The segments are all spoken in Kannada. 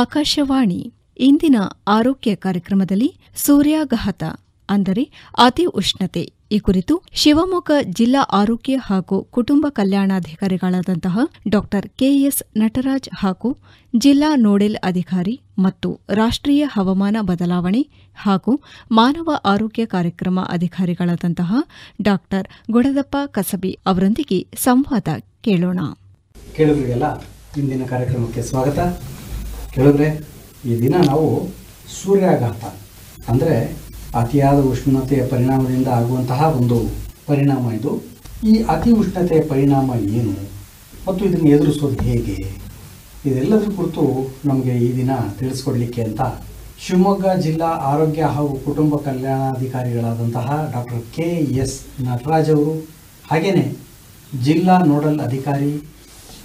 ಆಕಾಶವಾಣಿ ಇಂದಿನ ಆರೋಗ್ಯ ಕಾರ್ಯಕ್ರಮದಲ್ಲಿ ಸೂರ್ಯಾಘಾತ ಅಂದರೆ ಅತಿ ಉಷ್ಣತೆ ಈ ಕುರಿತು ಶಿವಮೊಗ್ಗ ಜಿಲ್ಲಾ ಆರೋಗ್ಯ ಹಾಗೂ ಕುಟುಂಬ ಕಲ್ಯಾಣಾಧಿಕಾರಿಗಳಾದಂತಹ ಡಾಕ್ಟರ್ ಕೆಎಸ್ ನಟರಾಜ್ ಹಾಗೂ ಜಿಲ್ಲಾ ನೋಡೆಲ್ ಅಧಿಕಾರಿ ಮತ್ತು ರಾಷ್ಟ್ರೀಯ ಹವಾಮಾನ ಬದಲಾವಣೆ ಹಾಗೂ ಮಾನವ ಆರೋಗ್ಯ ಕಾರ್ಯಕ್ರಮ ಅಧಿಕಾರಿಗಳಾದಂತಹ ಡಾಕ್ಟರ್ ಗುಡದಪ್ಪ ಕಸಬಿ ಅವರೊಂದಿಗೆ ಸಂವಾದ ಕೇಳೋಣ ಇಂದಿನ ಕಾರ್ಯಕ್ರಮಕ್ಕೆ ಸ್ವಾಗತ ಕೇಳಿದ್ರೆ ಈ ದಿನ ನಾವು ಸೂರ್ಯಾಘಾತ ಅಂದರೆ ಅತಿಯಾದ ಉಷ್ಣತೆಯ ಪರಿಣಾಮದಿಂದ ಆಗುವಂತಹ ಒಂದು ಪರಿಣಾಮ ಇದು ಈ ಅತಿ ಉಷ್ಣತೆಯ ಪರಿಣಾಮ ಏನು ಮತ್ತು ಇದನ್ನು ಎದುರಿಸೋದು ಹೇಗೆ ಇದೆಲ್ಲದರ ಕುರಿತು ನಮಗೆ ಈ ದಿನ ತಿಳಿಸ್ಕೊಡ್ಲಿಕ್ಕೆ ಅಂತ ಶಿವಮೊಗ್ಗ ಜಿಲ್ಲಾ ಆರೋಗ್ಯ ಹಾಗೂ ಕುಟುಂಬ ಕಲ್ಯಾಣಾಧಿಕಾರಿಗಳಾದಂತಹ ಡಾಕ್ಟರ್ ಕೆ ಎಸ್ ನಟರಾಜ್ ಅವರು ಹಾಗೆಯೇ ಜಿಲ್ಲಾ ನೋಡಲ್ ಅಧಿಕಾರಿ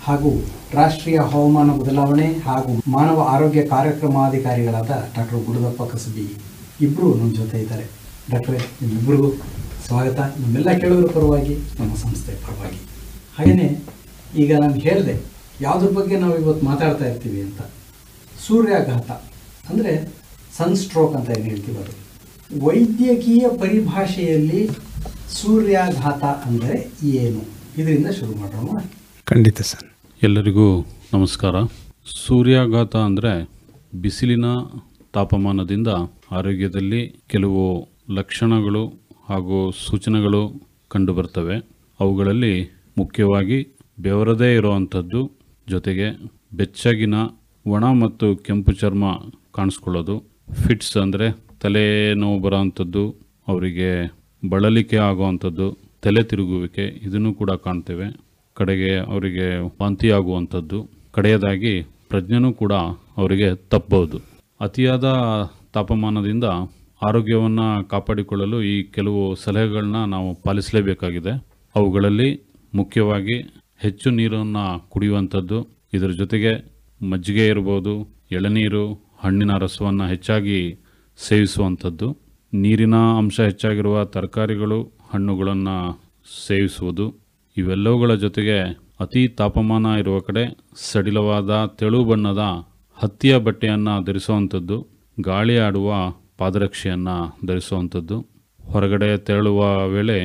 ಹಾಗೂ ರಾಷ್ಟ್ರೀಯ ಹವಾಮಾನ ಬದಲಾವಣೆ ಹಾಗೂ ಮಾನವ ಆರೋಗ್ಯ ಕಾರ್ಯಕ್ರಮಾಧಿಕಾರಿಗಳಾದ ಡಾಕ್ಟರ್ ಗುರುದಪ್ಪ ಕಸಬಿ ಇಬ್ಬರು ನಮ್ಮ ಜೊತೆ ಇದ್ದಾರೆ ಡಾಕ್ಟ್ರೇ ನಿಮ್ಮಿಬ್ಬರಿಗೂ ಸ್ವಾಗತ ನಮ್ಮೆಲ್ಲ ಕೇಳೋದ್ರ ಪರವಾಗಿ ನಮ್ಮ ಸಂಸ್ಥೆ ಪರವಾಗಿ ಹಾಗೆಯೇ ಈಗ ನಾನು ಹೇಳಿದೆ ಯಾವುದ್ರ ಬಗ್ಗೆ ನಾವು ಇವತ್ತು ಮಾತಾಡ್ತಾ ಇರ್ತೀವಿ ಅಂತ ಸೂರ್ಯಾಘಾತ ಅಂದರೆ ಸ್ಟ್ರೋಕ್ ಅಂತ ಏನು ಹೇಳ್ತೀವಿ ಅದು ವೈದ್ಯಕೀಯ ಪರಿಭಾಷೆಯಲ್ಲಿ ಸೂರ್ಯಾಘಾತ ಅಂದರೆ ಏನು ಇದರಿಂದ ಶುರು ಮಾಡೋಣ ಖಂಡಿತ ಸರ್ ಎಲ್ಲರಿಗೂ ನಮಸ್ಕಾರ ಸೂರ್ಯಾಘಾತ ಅಂದರೆ ಬಿಸಿಲಿನ ತಾಪಮಾನದಿಂದ ಆರೋಗ್ಯದಲ್ಲಿ ಕೆಲವು ಲಕ್ಷಣಗಳು ಹಾಗೂ ಸೂಚನೆಗಳು ಕಂಡುಬರ್ತವೆ ಅವುಗಳಲ್ಲಿ ಮುಖ್ಯವಾಗಿ ಬೆವರದೇ ಇರುವಂಥದ್ದು ಜೊತೆಗೆ ಬೆಚ್ಚಗಿನ ಒಣ ಮತ್ತು ಕೆಂಪು ಚರ್ಮ ಕಾಣಿಸ್ಕೊಳ್ಳೋದು ಫಿಟ್ಸ್ ಅಂದರೆ ತಲೆನೋವು ಬರೋವಂಥದ್ದು ಅವರಿಗೆ ಬಳಲಿಕೆ ಆಗುವಂಥದ್ದು ತಲೆ ತಿರುಗುವಿಕೆ ಇದನ್ನು ಕೂಡ ಕಾಣ್ತೇವೆ ಕಡೆಗೆ ಅವರಿಗೆ ವಾಂತಿಯಾಗುವಂಥದ್ದು ಕಡೆಯದಾಗಿ ಪ್ರಜ್ಞೆನೂ ಕೂಡ ಅವರಿಗೆ ತಪ್ಪಬಹುದು ಅತಿಯಾದ ತಾಪಮಾನದಿಂದ ಆರೋಗ್ಯವನ್ನು ಕಾಪಾಡಿಕೊಳ್ಳಲು ಈ ಕೆಲವು ಸಲಹೆಗಳನ್ನ ನಾವು ಪಾಲಿಸಲೇಬೇಕಾಗಿದೆ ಅವುಗಳಲ್ಲಿ ಮುಖ್ಯವಾಗಿ ಹೆಚ್ಚು ನೀರನ್ನು ಕುಡಿಯುವಂಥದ್ದು ಇದರ ಜೊತೆಗೆ ಮಜ್ಜಿಗೆ ಇರ್ಬೋದು ಎಳನೀರು ಹಣ್ಣಿನ ರಸವನ್ನು ಹೆಚ್ಚಾಗಿ ಸೇವಿಸುವಂಥದ್ದು ನೀರಿನ ಅಂಶ ಹೆಚ್ಚಾಗಿರುವ ತರಕಾರಿಗಳು ಹಣ್ಣುಗಳನ್ನು ಸೇವಿಸುವುದು ಇವೆಲ್ಲವುಗಳ ಜೊತೆಗೆ ಅತಿ ತಾಪಮಾನ ಇರುವ ಕಡೆ ಸಡಿಲವಾದ ತೆಳು ಬಣ್ಣದ ಹತ್ತಿಯ ಬಟ್ಟೆಯನ್ನು ಧರಿಸುವಂಥದ್ದು ಗಾಳಿ ಆಡುವ ಪಾದರಕ್ಷೆಯನ್ನು ಧರಿಸುವಂಥದ್ದು ಹೊರಗಡೆ ತೆರಳುವ ವೇಳೆ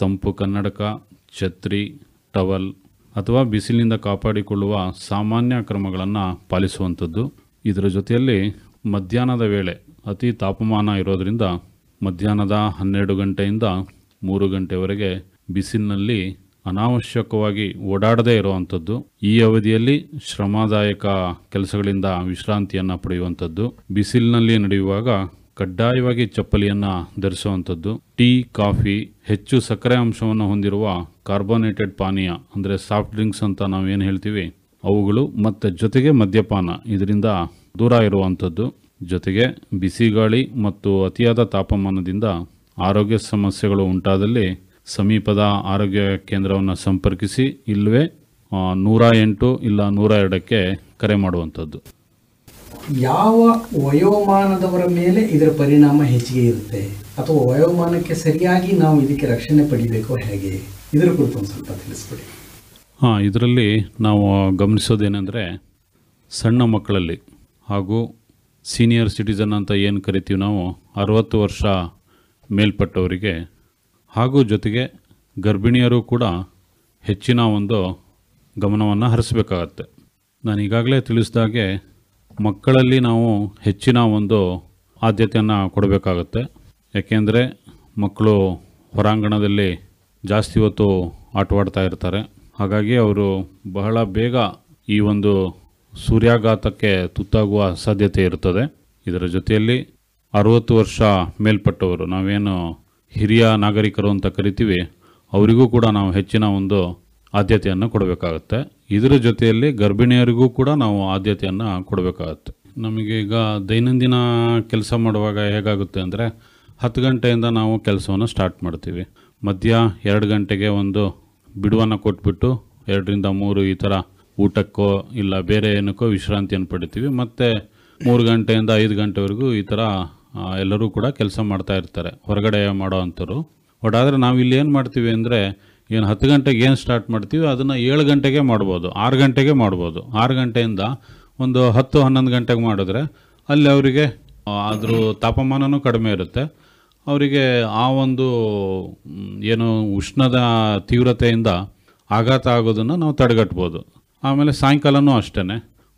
ತಂಪು ಕನ್ನಡಕ ಛತ್ರಿ ಟವಲ್ ಅಥವಾ ಬಿಸಿಲಿನಿಂದ ಕಾಪಾಡಿಕೊಳ್ಳುವ ಸಾಮಾನ್ಯ ಕ್ರಮಗಳನ್ನು ಪಾಲಿಸುವಂಥದ್ದು ಇದರ ಜೊತೆಯಲ್ಲಿ ಮಧ್ಯಾಹ್ನದ ವೇಳೆ ಅತಿ ತಾಪಮಾನ ಇರೋದರಿಂದ ಮಧ್ಯಾಹ್ನದ ಹನ್ನೆರಡು ಗಂಟೆಯಿಂದ ಮೂರು ಗಂಟೆವರೆಗೆ ಬಿಸಿಲಿನಲ್ಲಿ ಅನಾವಶ್ಯಕವಾಗಿ ಓಡಾಡದೇ ಇರುವಂಥದ್ದು ಈ ಅವಧಿಯಲ್ಲಿ ಶ್ರಮದಾಯಕ ಕೆಲಸಗಳಿಂದ ವಿಶ್ರಾಂತಿಯನ್ನು ಪಡೆಯುವಂಥದ್ದು ಬಿಸಿಲಿನಲ್ಲಿ ನಡೆಯುವಾಗ ಕಡ್ಡಾಯವಾಗಿ ಚಪ್ಪಲಿಯನ್ನು ಧರಿಸುವಂಥದ್ದು ಟೀ ಕಾಫಿ ಹೆಚ್ಚು ಸಕ್ಕರೆ ಅಂಶವನ್ನು ಹೊಂದಿರುವ ಕಾರ್ಬೋನೇಟೆಡ್ ಪಾನೀಯ ಅಂದರೆ ಸಾಫ್ಟ್ ಡ್ರಿಂಕ್ಸ್ ಅಂತ ನಾವೇನು ಹೇಳ್ತೀವಿ ಅವುಗಳು ಮತ್ತು ಜೊತೆಗೆ ಮದ್ಯಪಾನ ಇದರಿಂದ ದೂರ ಇರುವಂಥದ್ದು ಜೊತೆಗೆ ಬಿಸಿ ಗಾಳಿ ಮತ್ತು ಅತಿಯಾದ ತಾಪಮಾನದಿಂದ ಆರೋಗ್ಯ ಸಮಸ್ಯೆಗಳು ಉಂಟಾದಲ್ಲಿ ಸಮೀಪದ ಆರೋಗ್ಯ ಕೇಂದ್ರವನ್ನು ಸಂಪರ್ಕಿಸಿ ಇಲ್ಲವೇ ನೂರ ಎಂಟು ಇಲ್ಲ ನೂರ ಎರಡಕ್ಕೆ ಕರೆ ಮಾಡುವಂಥದ್ದು ಯಾವ ವಯೋಮಾನದವರ ಮೇಲೆ ಇದರ ಪರಿಣಾಮ ಹೆಚ್ಚಿಗೆ ಇರುತ್ತೆ ಅಥವಾ ವಯೋಮಾನಕ್ಕೆ ಸರಿಯಾಗಿ ನಾವು ಇದಕ್ಕೆ ರಕ್ಷಣೆ ಪಡಿಬೇಕು ಹೇಗೆ ಇದರ ಕುರಿತು ಒಂದು ಸ್ವಲ್ಪ ತಿಳಿಸ್ಬಿಡಿ ಹಾಂ ಇದರಲ್ಲಿ ನಾವು ಗಮನಿಸೋದೇನೆಂದರೆ ಸಣ್ಣ ಮಕ್ಕಳಲ್ಲಿ ಹಾಗೂ ಸೀನಿಯರ್ ಸಿಟಿಸನ್ ಅಂತ ಏನು ಕರಿತೀವಿ ನಾವು ಅರವತ್ತು ವರ್ಷ ಮೇಲ್ಪಟ್ಟವರಿಗೆ ಹಾಗೂ ಜೊತೆಗೆ ಗರ್ಭಿಣಿಯರು ಕೂಡ ಹೆಚ್ಚಿನ ಒಂದು ಗಮನವನ್ನು ಹರಿಸಬೇಕಾಗತ್ತೆ ನಾನು ಈಗಾಗಲೇ ತಿಳಿಸಿದಾಗೆ ಮಕ್ಕಳಲ್ಲಿ ನಾವು ಹೆಚ್ಚಿನ ಒಂದು ಆದ್ಯತೆಯನ್ನು ಕೊಡಬೇಕಾಗತ್ತೆ ಯಾಕೆಂದರೆ ಮಕ್ಕಳು ಹೊರಾಂಗಣದಲ್ಲಿ ಜಾಸ್ತಿ ಹೊತ್ತು ಆಟವಾಡ್ತಾ ಇರ್ತಾರೆ ಹಾಗಾಗಿ ಅವರು ಬಹಳ ಬೇಗ ಈ ಒಂದು ಸೂರ್ಯಾಘಾತಕ್ಕೆ ತುತ್ತಾಗುವ ಸಾಧ್ಯತೆ ಇರ್ತದೆ ಇದರ ಜೊತೆಯಲ್ಲಿ ಅರುವತ್ತು ವರ್ಷ ಮೇಲ್ಪಟ್ಟವರು ನಾವೇನು ಹಿರಿಯ ನಾಗರಿಕರು ಅಂತ ಕರಿತೀವಿ ಅವರಿಗೂ ಕೂಡ ನಾವು ಹೆಚ್ಚಿನ ಒಂದು ಆದ್ಯತೆಯನ್ನು ಕೊಡಬೇಕಾಗತ್ತೆ ಇದರ ಜೊತೆಯಲ್ಲಿ ಗರ್ಭಿಣಿಯರಿಗೂ ಕೂಡ ನಾವು ಆದ್ಯತೆಯನ್ನು ಕೊಡಬೇಕಾಗತ್ತೆ ನಮಗೆ ಈಗ ದೈನಂದಿನ ಕೆಲಸ ಮಾಡುವಾಗ ಹೇಗಾಗುತ್ತೆ ಅಂದರೆ ಹತ್ತು ಗಂಟೆಯಿಂದ ನಾವು ಕೆಲಸವನ್ನು ಸ್ಟಾರ್ಟ್ ಮಾಡ್ತೀವಿ ಮಧ್ಯ ಎರಡು ಗಂಟೆಗೆ ಒಂದು ಬಿಡುವನ್ನು ಕೊಟ್ಬಿಟ್ಟು ಎರಡರಿಂದ ಮೂರು ಈ ಥರ ಊಟಕ್ಕೋ ಇಲ್ಲ ಬೇರೆ ಏನಕ್ಕೋ ವಿಶ್ರಾಂತಿಯನ್ನು ಪಡಿತೀವಿ ಮತ್ತು ಮೂರು ಗಂಟೆಯಿಂದ ಐದು ಗಂಟೆವರೆಗೂ ಈ ಥರ ಎಲ್ಲರೂ ಕೂಡ ಕೆಲಸ ಮಾಡ್ತಾ ಇರ್ತಾರೆ ಹೊರಗಡೆ ಮಾಡೋ ಅಂಥವ್ರು ಬಟ್ ಆದರೆ ನಾವು ಇಲ್ಲಿ ಏನು ಮಾಡ್ತೀವಿ ಅಂದರೆ ಏನು ಹತ್ತು ಗಂಟೆಗೆ ಏನು ಸ್ಟಾರ್ಟ್ ಮಾಡ್ತೀವಿ ಅದನ್ನು ಏಳು ಗಂಟೆಗೆ ಮಾಡ್ಬೋದು ಆರು ಗಂಟೆಗೆ ಮಾಡ್ಬೋದು ಆರು ಗಂಟೆಯಿಂದ ಒಂದು ಹತ್ತು ಹನ್ನೊಂದು ಗಂಟೆಗೆ ಮಾಡಿದ್ರೆ ಅಲ್ಲಿ ಅವರಿಗೆ ಅದ್ರ ತಾಪಮಾನವೂ ಕಡಿಮೆ ಇರುತ್ತೆ ಅವರಿಗೆ ಆ ಒಂದು ಏನು ಉಷ್ಣದ ತೀವ್ರತೆಯಿಂದ ಆಘಾತ ಆಗೋದನ್ನು ನಾವು ತಡೆಗಟ್ಬೋದು ಆಮೇಲೆ ಸಾಯಂಕಾಲವೂ ಅಷ್ಟೇ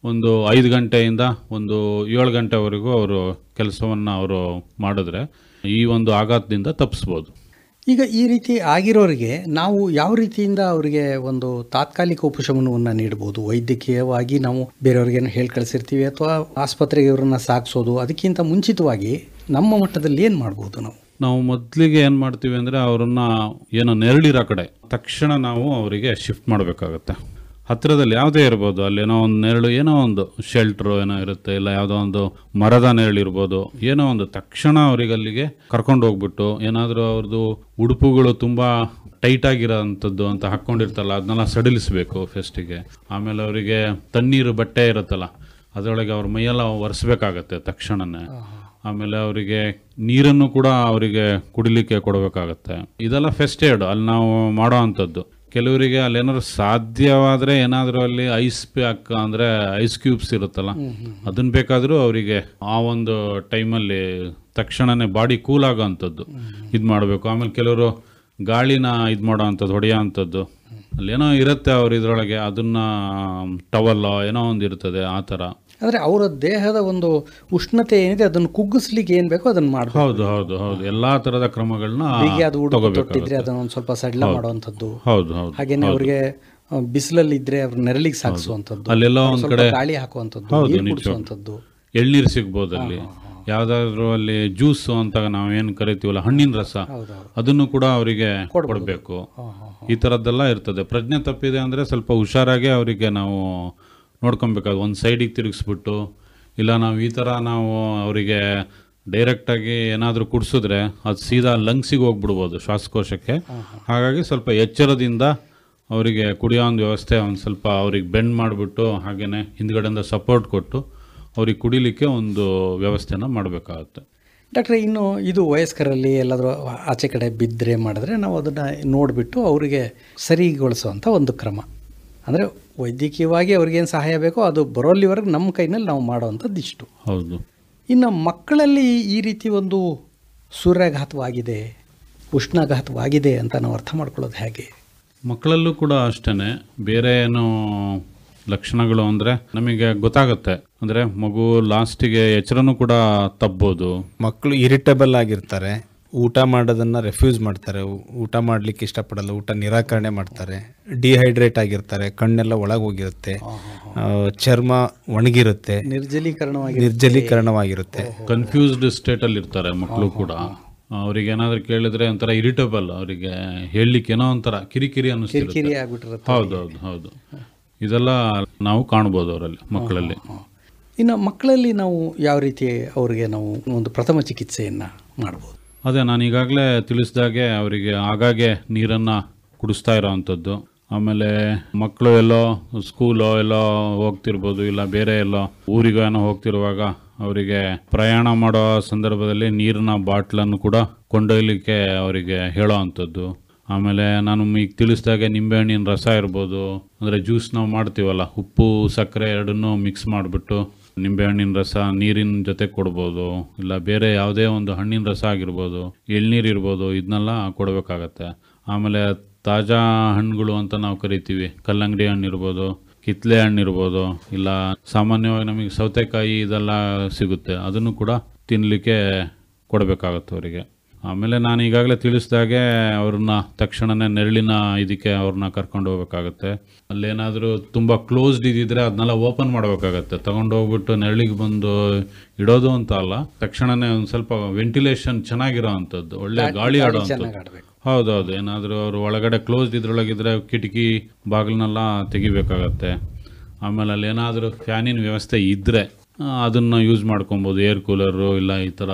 ಒಂದು ಐದು ಗಂಟೆಯಿಂದ ಒಂದು ಏಳು ಗಂಟೆವರೆಗೂ ಅವರು ಕೆಲಸವನ್ನು ಅವರು ಮಾಡಿದ್ರೆ ಈ ಒಂದು ಆಘಾತದಿಂದ ತಪ್ಪಿಸ್ಬೋದು ಈಗ ಈ ರೀತಿ ಆಗಿರೋರಿಗೆ ನಾವು ಯಾವ ರೀತಿಯಿಂದ ಅವರಿಗೆ ಒಂದು ತಾತ್ಕಾಲಿಕ ಉಪಶಮನವನ್ನು ನೀಡಬಹುದು ವೈದ್ಯಕೀಯವಾಗಿ ನಾವು ಬೇರೆಯವ್ರಿಗೆ ಹೇಳಿ ಕಳಿಸಿರ್ತೀವಿ ಅಥವಾ ಆಸ್ಪತ್ರೆಗೆ ಇವರನ್ನ ಸಾಗಿಸೋದು ಅದಕ್ಕಿಂತ ಮುಂಚಿತವಾಗಿ ನಮ್ಮ ಮಟ್ಟದಲ್ಲಿ ಏನು ಮಾಡ್ಬೋದು ನಾವು ನಾವು ಮೊದಲಿಗೆ ಏನು ಮಾಡ್ತೀವಿ ಅಂದರೆ ಅವರನ್ನು ಏನೋ ನೆರಳಿರೋ ಕಡೆ ತಕ್ಷಣ ನಾವು ಅವರಿಗೆ ಶಿಫ್ಟ್ ಮಾಡಬೇಕಾಗತ್ತೆ ಹತ್ತಿರದಲ್ಲಿ ಯಾವುದೇ ಇರ್ಬೋದು ಅಲ್ಲಿ ಏನೋ ಒಂದು ನೆರಳು ಏನೋ ಒಂದು ಶೆಲ್ಟ್ರು ಏನೋ ಇರುತ್ತೆ ಇಲ್ಲ ಯಾವುದೋ ಒಂದು ಮರದ ನೆರಳು ಇರ್ಬೋದು ಏನೋ ಒಂದು ತಕ್ಷಣ ಅವರಿಗೆ ಅಲ್ಲಿಗೆ ಕರ್ಕೊಂಡು ಹೋಗ್ಬಿಟ್ಟು ಏನಾದರೂ ಅವ್ರದ್ದು ಉಡುಪುಗಳು ತುಂಬ ಟೈಟ್ ಅಂಥದ್ದು ಅಂತ ಹಾಕ್ಕೊಂಡಿರ್ತಲ್ಲ ಅದನ್ನೆಲ್ಲ ಸಡಿಲಿಸಬೇಕು ಫೆಸ್ಟಿಗೆ ಆಮೇಲೆ ಅವರಿಗೆ ತಣ್ಣೀರು ಬಟ್ಟೆ ಇರುತ್ತಲ್ಲ ಅದರೊಳಗೆ ಅವ್ರ ಮೈಯೆಲ್ಲ ಒರೆಸ್ಬೇಕಾಗತ್ತೆ ತಕ್ಷಣನೇ ಆಮೇಲೆ ಅವರಿಗೆ ನೀರನ್ನು ಕೂಡ ಅವರಿಗೆ ಕುಡಿಲಿಕ್ಕೆ ಕೊಡಬೇಕಾಗತ್ತೆ ಇದೆಲ್ಲ ಏಡ್ ಅಲ್ಲಿ ನಾವು ಮಾಡೋ ಅಂಥದ್ದು ಕೆಲವರಿಗೆ ಅಲ್ಲೇನಾದ್ರು ಸಾಧ್ಯವಾದರೆ ಏನಾದರೂ ಅಲ್ಲಿ ಐಸ್ ಪ್ಯಾಕ್ ಅಂದರೆ ಐಸ್ ಕ್ಯೂಬ್ಸ್ ಇರುತ್ತಲ್ಲ ಅದನ್ನ ಬೇಕಾದರೂ ಅವರಿಗೆ ಆ ಒಂದು ಟೈಮಲ್ಲಿ ತಕ್ಷಣವೇ ಬಾಡಿ ಕೂಲ್ ಆಗೋ ಅಂಥದ್ದು ಇದು ಮಾಡಬೇಕು ಆಮೇಲೆ ಕೆಲವರು ಗಾಳಿನ ಇದು ಮಾಡೋ ಅಂಥದ್ದು ಹೊಡೆಯೋ ಅಂಥದ್ದು ಅಲ್ಲೇನೋ ಇರುತ್ತೆ ಅವ್ರು ಇದರೊಳಗೆ ಅದನ್ನು ಟವಲ್ಲೋ ಏನೋ ಒಂದು ಇರ್ತದೆ ಆ ಥರ ಅಂದರೆ ಅವರ ದೇಹದ ಒಂದು ಉಷ್ಣತೆ ಏನಿದೆ ಅದನ್ನು ಕುಗ್ಗಿಸ್ಲಿಕ್ಕೆ ಏನು ಬೇಕೋ ಅದನ್ನು ಮಾಡಬೇಕು ಹೌದು ಹೌದು ಹೌದು ಎಲ್ಲ ಥರದ ಕ್ರಮಗಳನ್ನ ಹೀಗೆ ಅದು ಊಟ ತೊಟ್ಟಿದ್ರೆ ಅದನ್ನು ಒಂದು ಸ್ವಲ್ಪ ಸಡ್ಲ ಮಾಡುವಂಥದ್ದು ಹೌದು ಹೌದು ಹಾಗೇನೆ ಅವರಿಗೆ ಬಿಸಿಲಲ್ಲಿ ಇದ್ರೆ ಅವ್ರ ನೆರಳಿಗೆ ಸಾಕಿಸುವಂಥದ್ದು ಅಲ್ಲೆಲ್ಲ ಒಂದು ಕಡೆ ಗಾಳಿ ಹಾಕುವಂಥದ್ದು ಹೌದು ಕುಡಿಸುವಂಥದ್ದು ಎಳ್ನೀರು ಸಿಗ್ಬೋದು ಅಲ್ಲಿ ಯಾವ್ದಾದ್ರು ಅಲ್ಲಿ ಜ್ಯೂಸ್ ಅಂತ ನಾವೇನು ಕರಿತೀವಲ್ಲ ಹಣ್ಣಿನ ರಸ ಅದನ್ನು ಕೂಡ ಅವರಿಗೆ ಕೊಡಬೇಕು ಈ ಥರದ್ದೆಲ್ಲ ಇರ್ತದೆ ಪ್ರಜ್ಞೆ ತಪ್ಪಿದೆ ಅಂದರೆ ಸ್ವಲ್ಪ ಹುಷಾರಾಗಿ ಅವರಿಗೆ ನಾವು ನೋಡ್ಕೊಬೇಕಾಗ ಒಂದು ಸೈಡಿಗೆ ತಿರುಗಿಸ್ಬಿಟ್ಟು ಇಲ್ಲ ನಾವು ಈ ಥರ ನಾವು ಅವರಿಗೆ ಡೈರೆಕ್ಟಾಗಿ ಏನಾದರೂ ಕುಡಿಸಿದ್ರೆ ಅದು ಸೀದಾ ಲಂಗ್ಸಿಗೆ ಹೋಗ್ಬಿಡ್ಬೋದು ಶ್ವಾಸಕೋಶಕ್ಕೆ ಹಾಗಾಗಿ ಸ್ವಲ್ಪ ಎಚ್ಚರದಿಂದ ಅವರಿಗೆ ಕುಡಿಯೋ ಒಂದು ವ್ಯವಸ್ಥೆ ಒಂದು ಸ್ವಲ್ಪ ಅವ್ರಿಗೆ ಬೆಂಡ್ ಮಾಡಿಬಿಟ್ಟು ಹಾಗೇ ಹಿಂದ್ಗಡೆಯಿಂದ ಸಪೋರ್ಟ್ ಕೊಟ್ಟು ಅವ್ರಿಗೆ ಕುಡಿಲಿಕ್ಕೆ ಒಂದು ವ್ಯವಸ್ಥೆನ ಮಾಡಬೇಕಾಗುತ್ತೆ ಡಾಕ್ಟ್ರೆ ಇನ್ನು ಇದು ವಯಸ್ಕರಲ್ಲಿ ಎಲ್ಲಾದರೂ ಆಚೆ ಕಡೆ ಬಿದ್ದರೆ ಮಾಡಿದ್ರೆ ನಾವು ಅದನ್ನು ನೋಡಿಬಿಟ್ಟು ಅವರಿಗೆ ಸರಿಗೊಳಿಸುವಂಥ ಒಂದು ಕ್ರಮ ಅಂದರೆ ವೈದ್ಯಕೀಯವಾಗಿ ಅವ್ರಿಗೇನು ಸಹಾಯ ಬೇಕೋ ಅದು ಬರೋಲ್ಲಿವರೆಗೆ ನಮ್ಮ ಕೈನಲ್ಲಿ ನಾವು ಮಾಡುವಂಥದ್ದು ಇಷ್ಟು ಹೌದು ಇನ್ನು ಮಕ್ಕಳಲ್ಲಿ ಈ ರೀತಿ ಒಂದು ಸೂರ್ಯಾಘಾತವಾಗಿದೆ ಉಷ್ಣಾಘಾತವಾಗಿದೆ ಅಂತ ನಾವು ಅರ್ಥ ಮಾಡ್ಕೊಳ್ಳೋದು ಹೇಗೆ ಮಕ್ಕಳಲ್ಲೂ ಕೂಡ ಅಷ್ಟೇ ಬೇರೆ ಏನು ಲಕ್ಷಣಗಳು ಅಂದರೆ ನಮಗೆ ಗೊತ್ತಾಗುತ್ತೆ ಅಂದರೆ ಮಗು ಲಾಸ್ಟಿಗೆ ಎಚ್ಚರನೂ ಕೂಡ ತಪ್ಬೋದು ಮಕ್ಕಳು ಇರಿಟೇಬಲ್ ಆಗಿರ್ತಾರೆ ಊಟ ಮಾಡೋದನ್ನ ರೆಫ್ಯೂಸ್ ಮಾಡ್ತಾರೆ ಊಟ ಮಾಡ್ಲಿಕ್ಕೆ ಇಷ್ಟಪಡಲ್ಲ ಊಟ ನಿರಾಕರಣೆ ಮಾಡ್ತಾರೆ ಡಿಹೈಡ್ರೇಟ್ ಆಗಿರ್ತಾರೆ ಕಣ್ಣೆಲ್ಲ ಒಳಗೋಗಿರುತ್ತೆ ಚರ್ಮ ಒಣಗಿರುತ್ತೆ ನಿರ್ಜಲೀಕರಣವಾಗಿ ನಿರ್ಜಲೀಕರಣವಾಗಿರುತ್ತೆ ಕನ್ಫ್ಯೂಸ್ಡ್ ಸ್ಟೇಟಲ್ಲಿ ಇರ್ತಾರೆ ಮಕ್ಕಳು ಕೂಡ ಅವ್ರಿಗೆ ಏನಾದರೂ ಕೇಳಿದ್ರೆ ಒಂಥರ ಇರಿಟೇಬಲ್ ಅವರಿಗೆ ಹೇಳಲಿಕ್ಕೆ ಏನೋ ಒಂಥರ ಕಿರಿಕಿರಿ ಅನ್ನಿಸ್ತಿರುತ್ತೆ ಹೌದೌದು ಹೌದು ಇದೆಲ್ಲ ನಾವು ಕಾಣ್ಬೋದು ಅವರಲ್ಲಿ ಮಕ್ಕಳಲ್ಲಿ ಇನ್ನು ಮಕ್ಕಳಲ್ಲಿ ನಾವು ಯಾವ ರೀತಿ ಅವರಿಗೆ ನಾವು ಒಂದು ಪ್ರಥಮ ಚಿಕಿತ್ಸೆಯನ್ನು ಮಾಡ್ಬೋದು ಅದೇ ನಾನು ಈಗಾಗಲೇ ತಿಳಿಸಿದಾಗೆ ಅವರಿಗೆ ಆಗಾಗ್ಗೆ ನೀರನ್ನು ಕುಡಿಸ್ತಾ ಇರೋವಂಥದ್ದು ಆಮೇಲೆ ಮಕ್ಕಳು ಎಲ್ಲೋ ಸ್ಕೂಲೋ ಎಲ್ಲೋ ಹೋಗ್ತಿರ್ಬೋದು ಇಲ್ಲ ಬೇರೆ ಎಲ್ಲೋ ಏನೋ ಹೋಗ್ತಿರುವಾಗ ಅವರಿಗೆ ಪ್ರಯಾಣ ಮಾಡೋ ಸಂದರ್ಭದಲ್ಲಿ ನೀರಿನ ಬಾಟ್ಲನ್ನು ಕೂಡ ಕೊಂಡೊಯ್ಯಲಿಕ್ಕೆ ಅವರಿಗೆ ಹೇಳೋ ಅಂಥದ್ದು ಆಮೇಲೆ ನಾನು ಈಗ ತಿಳಿಸಿದಾಗೆ ನಿಂಬೆಹಣ್ಣಿನ ರಸ ಇರ್ಬೋದು ಅಂದರೆ ಜ್ಯೂಸ್ ನಾವು ಮಾಡ್ತೀವಲ್ಲ ಉಪ್ಪು ಸಕ್ಕರೆ ಎರಡನ್ನೂ ಮಿಕ್ಸ್ ಮಾಡಿಬಿಟ್ಟು ನಿಂಬೆ ಹಣ್ಣಿನ ರಸ ನೀರಿನ ಜೊತೆ ಕೊಡ್ಬೋದು ಇಲ್ಲ ಬೇರೆ ಯಾವುದೇ ಒಂದು ಹಣ್ಣಿನ ರಸ ಆಗಿರ್ಬೋದು ಎಳ್ನೀರು ಇರ್ಬೋದು ಇದನ್ನೆಲ್ಲ ಕೊಡಬೇಕಾಗತ್ತೆ ಆಮೇಲೆ ತಾಜಾ ಹಣ್ಣುಗಳು ಅಂತ ನಾವು ಕರಿತೀವಿ ಕಲ್ಲಂಗಡಿ ಹಣ್ಣು ಇರ್ಬೋದು ಕಿತ್ಲೆ ಹಣ್ಣು ಇರ್ಬೋದು ಇಲ್ಲ ಸಾಮಾನ್ಯವಾಗಿ ನಮಗೆ ಸೌತೆಕಾಯಿ ಇದೆಲ್ಲ ಸಿಗುತ್ತೆ ಅದನ್ನು ಕೂಡ ತಿನ್ನಲಿಕ್ಕೆ ಕೊಡಬೇಕಾಗತ್ತೆ ಅವರಿಗೆ ಆಮೇಲೆ ನಾನು ಈಗಾಗಲೇ ತಿಳಿಸಿದಾಗೆ ಅವ್ರನ್ನ ತಕ್ಷಣವೇ ನೆರಳಿನ ಇದಕ್ಕೆ ಅವ್ರನ್ನ ಕರ್ಕೊಂಡು ಹೋಗ್ಬೇಕಾಗತ್ತೆ ಅಲ್ಲೇನಾದರೂ ತುಂಬ ಕ್ಲೋಸ್ಡ್ ಇದ್ದಿದ್ರೆ ಅದನ್ನೆಲ್ಲ ಓಪನ್ ಮಾಡಬೇಕಾಗತ್ತೆ ತೊಗೊಂಡು ಹೋಗ್ಬಿಟ್ಟು ನೆರಳಿಗೆ ಬಂದು ಇಡೋದು ಅಂತ ಅಲ್ಲ ತಕ್ಷಣವೇ ಒಂದು ಸ್ವಲ್ಪ ವೆಂಟಿಲೇಷನ್ ಚೆನ್ನಾಗಿರೋ ಅಂಥದ್ದು ಒಳ್ಳೆ ಗಾಳಿ ಆಡೋ ಹೌದೌದು ಏನಾದರೂ ಅವರು ಒಳಗಡೆ ಕ್ಲೋಸ್ಡ್ ಇದ್ರೊಳಗಿದ್ರೆ ಕಿಟಕಿ ಬಾಗಿಲನ್ನೆಲ್ಲ ತೆಗಿಬೇಕಾಗತ್ತೆ ಆಮೇಲೆ ಅಲ್ಲಿ ಏನಾದರೂ ಫ್ಯಾನಿನ ವ್ಯವಸ್ಥೆ ಇದ್ದರೆ ಅದನ್ನು ಯೂಸ್ ಮಾಡ್ಕೊಬೋದು ಏರ್ ಕೂಲರು ಇಲ್ಲ ಈ ಥರ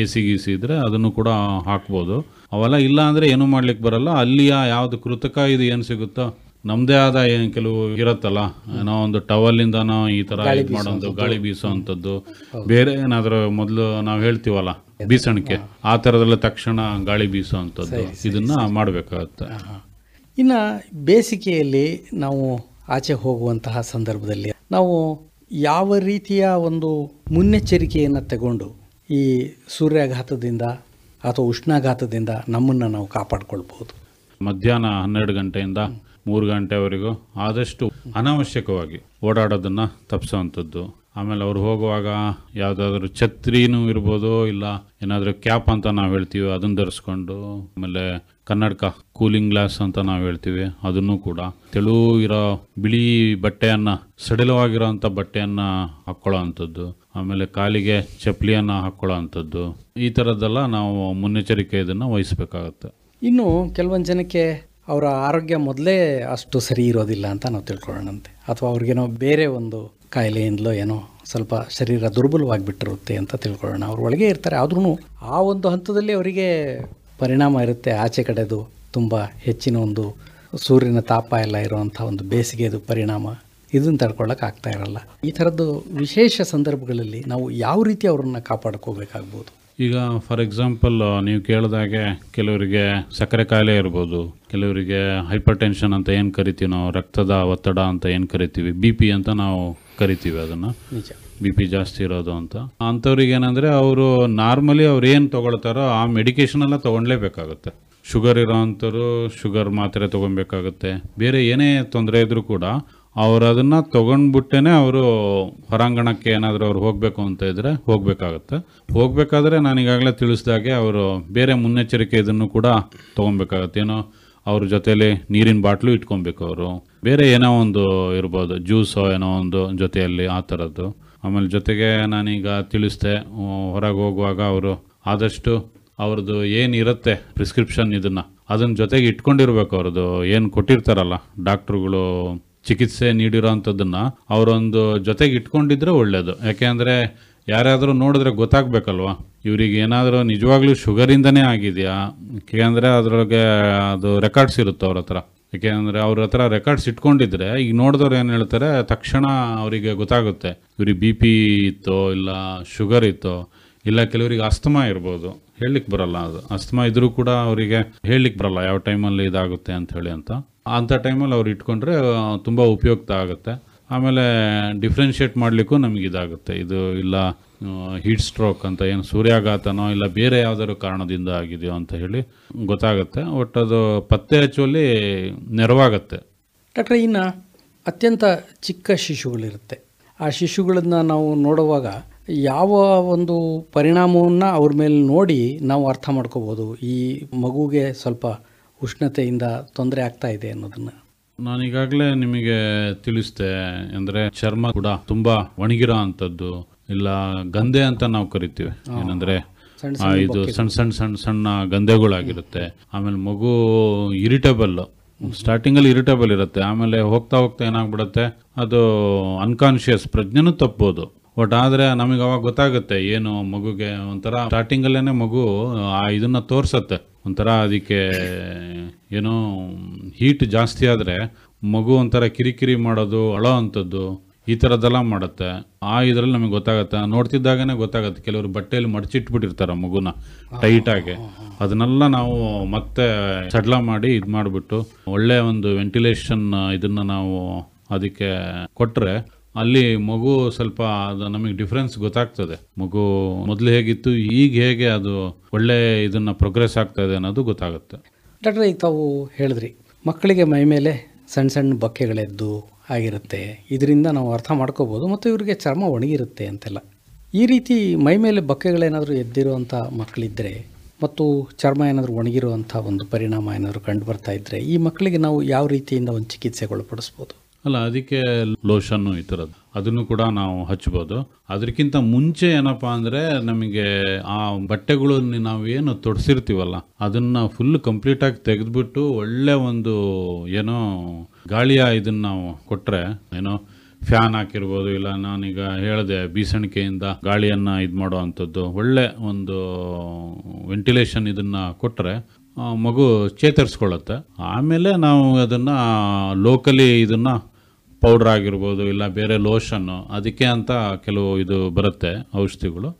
ಎ ಸಿ ಗೀಸಿ ಇದ್ದರೆ ಅದನ್ನು ಕೂಡ ಹಾಕ್ಬೋದು ಅವೆಲ್ಲ ಇಲ್ಲ ಅಂದರೆ ಏನು ಮಾಡ್ಲಿಕ್ಕೆ ಬರಲ್ಲ ಅಲ್ಲಿಯ ಯಾವುದು ಕೃತಕ ಇದು ಏನು ಸಿಗುತ್ತೋ ನಮ್ಮದೇ ಆದ ಏನು ಕೆಲವು ಇರುತ್ತಲ್ಲ ಏನೋ ಒಂದು ನಾವು ಈ ಥರ ಇದು ಮಾಡೋದು ಗಾಳಿ ಬೀಸೋ ಅಂಥದ್ದು ಬೇರೆ ಏನಾದರೂ ಮೊದಲು ನಾವು ಹೇಳ್ತೀವಲ್ಲ ಬೀಸಣಿಕೆ ಆ ಥರದಲ್ಲ ತಕ್ಷಣ ಗಾಳಿ ಬೀಸೋ ಅಂಥದ್ದು ಇದನ್ನು ಮಾಡಬೇಕಾಗುತ್ತೆ ಇನ್ನು ಬೇಸಿಗೆಯಲ್ಲಿ ನಾವು ಆಚೆ ಹೋಗುವಂತಹ ಸಂದರ್ಭದಲ್ಲಿ ನಾವು ಯಾವ ರೀತಿಯ ಒಂದು ಮುನ್ನೆಚ್ಚರಿಕೆಯನ್ನು ತಗೊಂಡು ಈ ಸೂರ್ಯಾಘಾತದಿಂದ ಅಥವಾ ಉಷ್ಣಾಘಾತದಿಂದ ನಮ್ಮನ್ನು ನಾವು ಕಾಪಾಡಿಕೊಳ್ಬಹುದು ಮಧ್ಯಾಹ್ನ ಹನ್ನೆರಡು ಗಂಟೆಯಿಂದ ಮೂರು ಗಂಟೆವರೆಗೂ ಆದಷ್ಟು ಅನಾವಶ್ಯಕವಾಗಿ ಓಡಾಡೋದನ್ನು ತಪ್ಪಿಸುವಂಥದ್ದು ಆಮೇಲೆ ಅವ್ರು ಹೋಗುವಾಗ ಯಾವುದಾದ್ರೂ ಛತ್ರಿನೂ ಇರ್ಬೋದು ಇಲ್ಲ ಏನಾದರೂ ಕ್ಯಾಪ್ ಅಂತ ನಾವು ಹೇಳ್ತೀವಿ ಅದನ್ನು ಧರಿಸ್ಕೊಂಡು ಆಮೇಲೆ ಕನ್ನಡಕ ಕೂಲಿಂಗ್ ಗ್ಲಾಸ್ ಅಂತ ನಾವು ಹೇಳ್ತೀವಿ ಅದನ್ನು ಕೂಡ ತೆಳು ಇರೋ ಬಿಳಿ ಬಟ್ಟೆಯನ್ನ ಸಡಿಲವಾಗಿರೋ ಬಟ್ಟೆಯನ್ನ ಬಟ್ಟೆಯನ್ನು ಅಂಥದ್ದು ಆಮೇಲೆ ಕಾಲಿಗೆ ಚಪ್ಪಲಿಯನ್ನು ಹಾಕ್ಕೊಳ್ಳೋ ಅಂಥದ್ದು ಈ ಥರದ್ದೆಲ್ಲ ನಾವು ಮುನ್ನೆಚ್ಚರಿಕೆ ಇದನ್ನು ವಹಿಸಬೇಕಾಗುತ್ತೆ ಇನ್ನು ಕೆಲವೊಂದು ಜನಕ್ಕೆ ಅವರ ಆರೋಗ್ಯ ಮೊದಲೇ ಅಷ್ಟು ಸರಿ ಇರೋದಿಲ್ಲ ಅಂತ ನಾವು ತಿಳ್ಕೊಳ್ಳೋಣಂತೆ ಅಥವಾ ಅವ್ರಿಗೇನೋ ಬೇರೆ ಒಂದು ಕಾಯಿಲೆಯಿಂದಲೋ ಏನೋ ಸ್ವಲ್ಪ ಶರೀರ ಬಿಟ್ಟಿರುತ್ತೆ ಅಂತ ತಿಳ್ಕೊಳ್ಳೋಣ ಅವ್ರ ಒಳಗೆ ಇರ್ತಾರೆ ಆದ್ರೂ ಆ ಒಂದು ಹಂತದಲ್ಲಿ ಅವರಿಗೆ ಪರಿಣಾಮ ಇರುತ್ತೆ ಆಚೆ ಕಡೆದು ತುಂಬ ಹೆಚ್ಚಿನ ಒಂದು ಸೂರ್ಯನ ತಾಪ ಎಲ್ಲ ಇರುವಂಥ ಒಂದು ಬೇಸಿಗೆದು ಪರಿಣಾಮ ಇದನ್ನು ತಡ್ಕೊಳ್ಳೋಕೆ ಆಗ್ತಾ ಇರಲ್ಲ ಈ ಥರದ್ದು ವಿಶೇಷ ಸಂದರ್ಭಗಳಲ್ಲಿ ನಾವು ಯಾವ ರೀತಿ ಅವರನ್ನು ಕಾಪಾಡ್ಕೋಬೇಕಾಗ್ಬೋದು ಈಗ ಫಾರ್ ಎಕ್ಸಾಂಪಲ್ ನೀವು ಕೇಳಿದಾಗೆ ಕೆಲವರಿಗೆ ಸಕ್ಕರೆ ಕಾಯಿಲೆ ಇರ್ಬೋದು ಕೆಲವರಿಗೆ ಹೈಪರ್ ಟೆನ್ಷನ್ ಅಂತ ಏನು ಕರಿತೀವಿ ನಾವು ರಕ್ತದ ಒತ್ತಡ ಅಂತ ಏನು ಕರಿತೀವಿ ಬಿ ಪಿ ಅಂತ ನಾವು ಕರಿತೀವಿ ಅದನ್ನು ಬಿ ಪಿ ಜಾಸ್ತಿ ಇರೋದು ಅಂತ ಅಂಥವ್ರಿಗೆ ಏನಂದರೆ ಅವರು ನಾರ್ಮಲಿ ಅವ್ರು ಏನು ತೊಗೊಳ್ತಾರೋ ಆ ಮೆಡಿಕೇಷನ್ ಎಲ್ಲ ತೊಗೊಳ್ಲೇಬೇಕಾಗುತ್ತೆ ಶುಗರ್ ಇರೋವಂಥವ್ರು ಶುಗರ್ ಮಾತ್ರೆ ತೊಗೊಬೇಕಾಗುತ್ತೆ ಬೇರೆ ಏನೇ ತೊಂದರೆ ಇದ್ದರೂ ಕೂಡ ಅವ್ರು ಅದನ್ನು ತೊಗೊಂಡ್ಬಿಟ್ಟೇ ಅವರು ಹೊರಾಂಗಣಕ್ಕೆ ಏನಾದರೂ ಅವ್ರು ಹೋಗಬೇಕು ಅಂತ ಇದ್ದರೆ ಹೋಗಬೇಕಾಗತ್ತೆ ಹೋಗಬೇಕಾದ್ರೆ ನಾನು ಈಗಾಗಲೇ ತಿಳಿಸ್ದಾಗೆ ಅವರು ಬೇರೆ ಮುನ್ನೆಚ್ಚರಿಕೆ ಇದನ್ನು ಕೂಡ ತೊಗೊಬೇಕಾಗತ್ತೆ ಏನೋ ಅವ್ರ ಜೊತೆಯಲ್ಲಿ ನೀರಿನ ಬಾಟ್ಲು ಇಟ್ಕೊಬೇಕು ಅವರು ಬೇರೆ ಏನೋ ಒಂದು ಇರ್ಬೋದು ಜ್ಯೂಸೋ ಏನೋ ಒಂದು ಜೊತೆಯಲ್ಲಿ ಆ ಥರದ್ದು ಆಮೇಲೆ ಜೊತೆಗೆ ನಾನೀಗ ತಿಳಿಸ್ದೆ ಹೊರಗೆ ಹೋಗುವಾಗ ಅವರು ಆದಷ್ಟು ಅವ್ರದ್ದು ಏನಿರುತ್ತೆ ಪ್ರಿಸ್ಕ್ರಿಪ್ಷನ್ ಇದನ್ನು ಅದನ್ನ ಜೊತೆಗೆ ಇಟ್ಕೊಂಡಿರ್ಬೇಕು ಅವ್ರದ್ದು ಏನು ಕೊಟ್ಟಿರ್ತಾರಲ್ಲ ಡಾಕ್ಟ್ರುಗಳು ಚಿಕಿತ್ಸೆ ನೀಡಿರೋ ಅಂಥದ್ದನ್ನು ಅವರೊಂದು ಜೊತೆಗೆ ಇಟ್ಕೊಂಡಿದ್ರೆ ಒಳ್ಳೆಯದು ಯಾಕೆ ಅಂದರೆ ಯಾರಾದರೂ ನೋಡಿದ್ರೆ ಗೊತ್ತಾಗಬೇಕಲ್ವಾ ಇವ್ರಿಗೆ ಏನಾದರೂ ನಿಜವಾಗ್ಲೂ ಶುಗರಿಂದನೇ ಆಗಿದೆಯಾ ಏಕೆಂದರೆ ಅದರೊಳಗೆ ಅದು ರೆಕಾರ್ಡ್ಸ್ ಇರುತ್ತೆ ಅವ್ರ ಹತ್ರ ಏಕೆಂದರೆ ಅವ್ರ ಹತ್ರ ರೆಕಾರ್ಡ್ಸ್ ಇಟ್ಕೊಂಡಿದ್ರೆ ಈಗ ನೋಡಿದವ್ರು ಏನು ಹೇಳ್ತಾರೆ ತಕ್ಷಣ ಅವರಿಗೆ ಗೊತ್ತಾಗುತ್ತೆ ಇವ್ರಿಗೆ ಬಿ ಪಿ ಇತ್ತೋ ಇಲ್ಲ ಶುಗರ್ ಇತ್ತೋ ಇಲ್ಲ ಕೆಲವರಿಗೆ ಅಸ್ತಮಾ ಇರ್ಬೋದು ಹೇಳಲಿಕ್ಕೆ ಬರಲ್ಲ ಅದು ಅಸ್ತಮಾ ಇದ್ರೂ ಕೂಡ ಅವರಿಗೆ ಹೇಳಲಿಕ್ಕೆ ಬರಲ್ಲ ಯಾವ ಟೈಮಲ್ಲಿ ಇದಾಗುತ್ತೆ ಅಂಥೇಳಿ ಅಂತ ಅಂಥ ಟೈಮಲ್ಲಿ ಅವ್ರು ಇಟ್ಕೊಂಡ್ರೆ ತುಂಬ ಉಪಯುಕ್ತ ಆಗುತ್ತೆ ಆಮೇಲೆ ಡಿಫ್ರೆನ್ಷಿಯೇಟ್ ಮಾಡಲಿಕ್ಕೂ ನಮಗೆ ಇದಾಗುತ್ತೆ ಇದು ಇಲ್ಲ ಹೀಟ್ ಸ್ಟ್ರೋಕ್ ಅಂತ ಏನು ಸೂರ್ಯಾಘಾತನೋ ಇಲ್ಲ ಬೇರೆ ಯಾವುದಾದ್ರು ಕಾರಣದಿಂದ ಆಗಿದೆಯೋ ಅಂತ ಹೇಳಿ ಗೊತ್ತಾಗುತ್ತೆ ಒಟ್ಟು ಅದು ಪತ್ತೆ ಹಚ್ಚುವಲ್ಲಿ ನೆರವಾಗುತ್ತೆ ಡಾಕ್ಟ್ರೆ ಇನ್ನು ಅತ್ಯಂತ ಚಿಕ್ಕ ಶಿಶುಗಳಿರುತ್ತೆ ಆ ಶಿಶುಗಳನ್ನು ನಾವು ನೋಡುವಾಗ ಯಾವ ಒಂದು ಪರಿಣಾಮವನ್ನು ಅವ್ರ ಮೇಲೆ ನೋಡಿ ನಾವು ಅರ್ಥ ಮಾಡ್ಕೋಬೋದು ಈ ಮಗುಗೆ ಸ್ವಲ್ಪ ಉಷ್ಣತೆಯಿಂದ ತೊಂದರೆ ಆಗ್ತಾ ಇದೆ ಅನ್ನೋದನ್ನು ನಾನು ಈಗಾಗಲೇ ನಿಮಗೆ ತಿಳಿಸಿದೆ ಅಂದರೆ ಚರ್ಮ ಕೂಡ ತುಂಬ ಒಣಗಿರೋ ಅಂಥದ್ದು ಇಲ್ಲ ಗಂಧೆ ಅಂತ ನಾವು ಕರಿತೀವಿ ಏನಂದ್ರೆ ಇದು ಸಣ್ಣ ಸಣ್ಣ ಸಣ್ಣ ಸಣ್ಣ ಗಂಧೆಗಳಾಗಿರುತ್ತೆ ಆಮೇಲೆ ಮಗು ಇರಿಟೇಬಲ್ ಸ್ಟಾರ್ಟಿಂಗಲ್ಲಿ ಇರಿಟೇಬಲ್ ಇರುತ್ತೆ ಆಮೇಲೆ ಹೋಗ್ತಾ ಹೋಗ್ತಾ ಏನಾಗ್ಬಿಡುತ್ತೆ ಅದು ಅನ್ಕಾನ್ಷಿಯಸ್ ಪ್ರಜ್ಞೆನೂ ತಪ್ಪೋದು ಬಟ್ ಆದರೆ ನಮಗೆ ಅವಾಗ ಗೊತ್ತಾಗುತ್ತೆ ಏನು ಮಗುಗೆ ಒಂಥರ ಸ್ಟಾರ್ಟಿಂಗಲ್ಲೇ ಮಗು ಆ ಇದನ್ನ ತೋರಿಸತ್ತೆ ಒಂಥರ ಅದಕ್ಕೆ ಏನೋ ಹೀಟ್ ಜಾಸ್ತಿ ಆದರೆ ಮಗು ಒಂಥರ ಕಿರಿಕಿರಿ ಮಾಡೋದು ಅಳೋ ಅಂಥದ್ದು ಈ ಥರದ್ದೆಲ್ಲ ಮಾಡುತ್ತೆ ಆ ಇದರಲ್ಲಿ ನಮಗೆ ಗೊತ್ತಾಗುತ್ತೆ ನೋಡ್ತಿದ್ದಾಗನೇ ಗೊತ್ತಾಗುತ್ತೆ ಕೆಲವರು ಬಟ್ಟೆಯಲ್ಲಿ ಮಡಚಿಟ್ಬಿಟ್ಟಿರ್ತಾರೆ ಮಗುನ ಟೈಟಾಗಿ ಅದನ್ನೆಲ್ಲ ನಾವು ಮತ್ತೆ ಸಡ್ಲ ಮಾಡಿ ಇದು ಮಾಡಿಬಿಟ್ಟು ಒಳ್ಳೆ ಒಂದು ವೆಂಟಿಲೇಷನ್ ಇದನ್ನು ನಾವು ಅದಕ್ಕೆ ಕೊಟ್ಟರೆ ಅಲ್ಲಿ ಮಗು ಸ್ವಲ್ಪ ಅದು ನಮಗೆ ಡಿಫ್ರೆನ್ಸ್ ಗೊತ್ತಾಗ್ತದೆ ಮಗು ಮೊದಲು ಹೇಗಿತ್ತು ಈಗ ಹೇಗೆ ಅದು ಒಳ್ಳೆ ಇದನ್ನು ಪ್ರೋಗ್ರೆಸ್ ಆಗ್ತದೆ ಅನ್ನೋದು ಗೊತ್ತಾಗುತ್ತೆ ಡಾಕ್ಟರ್ ಈಗ ತಾವು ಹೇಳಿದ್ರಿ ಮಕ್ಕಳಿಗೆ ಮೈ ಮೇಲೆ ಸಣ್ಣ ಸಣ್ಣ ಬಕ್ಕೆಗಳೆದ್ದು ಆಗಿರುತ್ತೆ ಇದರಿಂದ ನಾವು ಅರ್ಥ ಮಾಡ್ಕೋಬೋದು ಮತ್ತು ಇವರಿಗೆ ಚರ್ಮ ಒಣಗಿರುತ್ತೆ ಅಂತೆಲ್ಲ ಈ ರೀತಿ ಮೈ ಮೇಲೆ ಬಕ್ಕೆಗಳೇನಾದರೂ ಎದ್ದಿರುವಂಥ ಮಕ್ಕಳಿದ್ದರೆ ಮತ್ತು ಚರ್ಮ ಏನಾದರೂ ಒಣಗಿರುವಂಥ ಒಂದು ಪರಿಣಾಮ ಏನಾದರೂ ಕಂಡು ಬರ್ತಾ ಇದ್ದರೆ ಈ ಮಕ್ಕಳಿಗೆ ನಾವು ಯಾವ ರೀತಿಯಿಂದ ಒಂದು ಚಿಕಿತ್ಸೆಗೊಳಪಡಿಸ್ಬೋದು ಅಲ್ಲ ಅದಕ್ಕೆ ಲೋಷನ್ನು ಈ ಥರದ್ದು ಅದನ್ನು ಕೂಡ ನಾವು ಹಚ್ಬೋದು ಅದಕ್ಕಿಂತ ಮುಂಚೆ ಏನಪ್ಪ ಅಂದರೆ ನಮಗೆ ಆ ಬಟ್ಟೆಗಳನ್ನು ನಾವು ಏನು ತೊಡಸಿರ್ತೀವಲ್ಲ ಅದನ್ನು ಫುಲ್ ಕಂಪ್ಲೀಟಾಗಿ ತೆಗೆದುಬಿಟ್ಟು ಒಳ್ಳೆ ಒಂದು ಏನೋ ಗಾಳಿಯ ಇದನ್ನು ನಾವು ಕೊಟ್ಟರೆ ಏನೋ ಫ್ಯಾನ್ ಹಾಕಿರ್ಬೋದು ಇಲ್ಲ ನಾನೀಗ ಹೇಳಿದೆ ಬೀಸಣಿಕೆಯಿಂದ ಗಾಳಿಯನ್ನು ಇದು ಮಾಡುವಂಥದ್ದು ಒಳ್ಳೆ ಒಂದು ವೆಂಟಿಲೇಷನ್ ಇದನ್ನು ಕೊಟ್ಟರೆ ಮಗು ಚೇತರಿಸ್ಕೊಳ್ಳುತ್ತೆ ಆಮೇಲೆ ನಾವು ಅದನ್ನು ಲೋಕಲಿ ಇದನ್ನು ಪೌಡ್ರ್ ಆಗಿರ್ಬೋದು ಇಲ್ಲ ಬೇರೆ ಲೋಷನ್ನು ಅದಕ್ಕೆ ಅಂತ ಕೆಲವು ಇದು ಬರುತ್ತೆ ಔಷಧಿಗಳು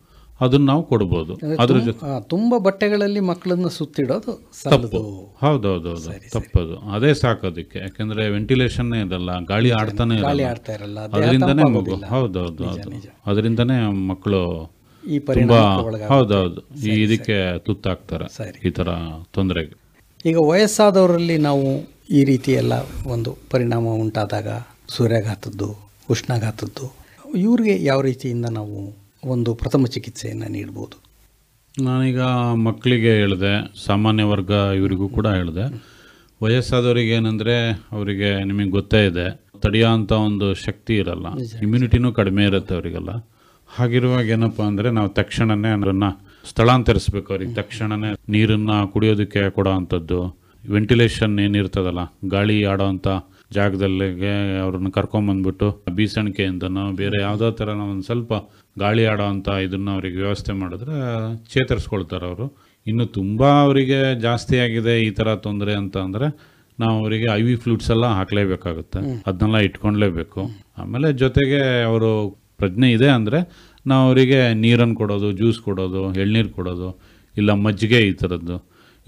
ಅದನ್ನು ನಾವು ಕೊಡ್ಬೋದು ಅದ್ರ ಜೊತೆ ತುಂಬಾ ಬಟ್ಟೆಗಳಲ್ಲಿ ಮಕ್ಕಳನ್ನು ಸುತ್ತಿಡೋದು ತಪ್ಪು ಹೌದೌದು ತಪ್ಪದು ಅದೇ ಸಾಕೋದಕ್ಕೆ ಯಾಕಂದ್ರೆ ವೆಂಟಿಲೇಷನ್ ಇದಲ್ಲ ಗಾಳಿ ಆಡ್ತಾನೆ ಇರಲ್ಲ ಅದರಿಂದನೇ ಮಗು ಹೌದೌದು ಅದರಿಂದನೇ ಮಕ್ಕಳು ಈ ತುಂಬಾ ಹೌದೌದು ಈ ಇದಕ್ಕೆ ತುತ್ತಾಕ್ತಾರೆ ಈ ತರ ತೊಂದರೆಗೆ ಈಗ ವಯಸ್ಸಾದವರಲ್ಲಿ ನಾವು ಈ ರೀತಿ ಎಲ್ಲ ಒಂದು ಪರಿಣಾಮ ಉಂಟಾದಾಗ ಸೂರ್ಯಾಘಾತದ್ದು ಉಷ್ಣಾಘಾತದ್ದು ಇವ್ರಿಗೆ ಯಾವ ರೀತಿಯಿಂದ ನಾವು ಒಂದು ಪ್ರಥಮ ಚಿಕಿತ್ಸೆಯನ್ನು ನೀಡ್ಬೋದು ನಾನೀಗ ಮಕ್ಕಳಿಗೆ ಹೇಳಿದೆ ಸಾಮಾನ್ಯ ವರ್ಗ ಇವರಿಗೂ ಕೂಡ ಹೇಳಿದೆ ವಯಸ್ಸಾದವರಿಗೆ ಏನಂದರೆ ಅವರಿಗೆ ನಿಮಗೆ ಗೊತ್ತೇ ಇದೆ ತಡೆಯೋ ಒಂದು ಶಕ್ತಿ ಇರಲ್ಲ ಇಮ್ಯುನಿಟಿನೂ ಕಡಿಮೆ ಇರುತ್ತೆ ಅವರಿಗೆಲ್ಲ ಹಾಗಿರುವಾಗ ಏನಪ್ಪ ಅಂದರೆ ನಾವು ತಕ್ಷಣವೇ ಅದನ್ನು ಸ್ಥಳಾಂತರಿಸ್ಬೇಕು ಅವ್ರಿಗೆ ತಕ್ಷಣವೇ ನೀರನ್ನು ಕುಡಿಯೋದಕ್ಕೆ ಕೊಡೋ ಅಂಥದ್ದು ವೆಂಟಿಲೇಷನ್ ಏನಿರ್ತದಲ್ಲ ಗಾಳಿ ಆಡೋ ಅಂಥ ಜಾಗದಲ್ಲಿಗೆ ಅವ್ರನ್ನ ಕರ್ಕೊಂಬಂದ್ಬಿಟ್ಟು ಬೀಸಣಿಕೆ ನಾವು ಬೇರೆ ಯಾವುದೋ ಥರ ಒಂದು ಸ್ವಲ್ಪ ಗಾಳಿ ಆಡೋ ಅಂಥ ಇದನ್ನು ಅವರಿಗೆ ವ್ಯವಸ್ಥೆ ಮಾಡಿದ್ರೆ ಚೇತರಿಸ್ಕೊಳ್ತಾರೆ ಅವರು ಇನ್ನು ತುಂಬ ಅವರಿಗೆ ಜಾಸ್ತಿ ಆಗಿದೆ ಈ ಥರ ತೊಂದರೆ ಅಂತ ಅಂದರೆ ನಾವು ಅವರಿಗೆ ಐ ವಿ ಫ್ಲೂಟ್ಸ್ ಎಲ್ಲ ಹಾಕಲೇಬೇಕಾಗುತ್ತೆ ಅದನ್ನೆಲ್ಲ ಇಟ್ಕೊಳ್ಲೇಬೇಕು ಆಮೇಲೆ ಜೊತೆಗೆ ಅವರು ಪ್ರಜ್ಞೆ ಇದೆ ಅಂದರೆ ನಾವು ಅವರಿಗೆ ನೀರನ್ನು ಕೊಡೋದು ಜ್ಯೂಸ್ ಕೊಡೋದು ಎಳ್ನೀರು ಕೊಡೋದು ಇಲ್ಲ ಮಜ್ಜಿಗೆ ಈ ಥರದ್ದು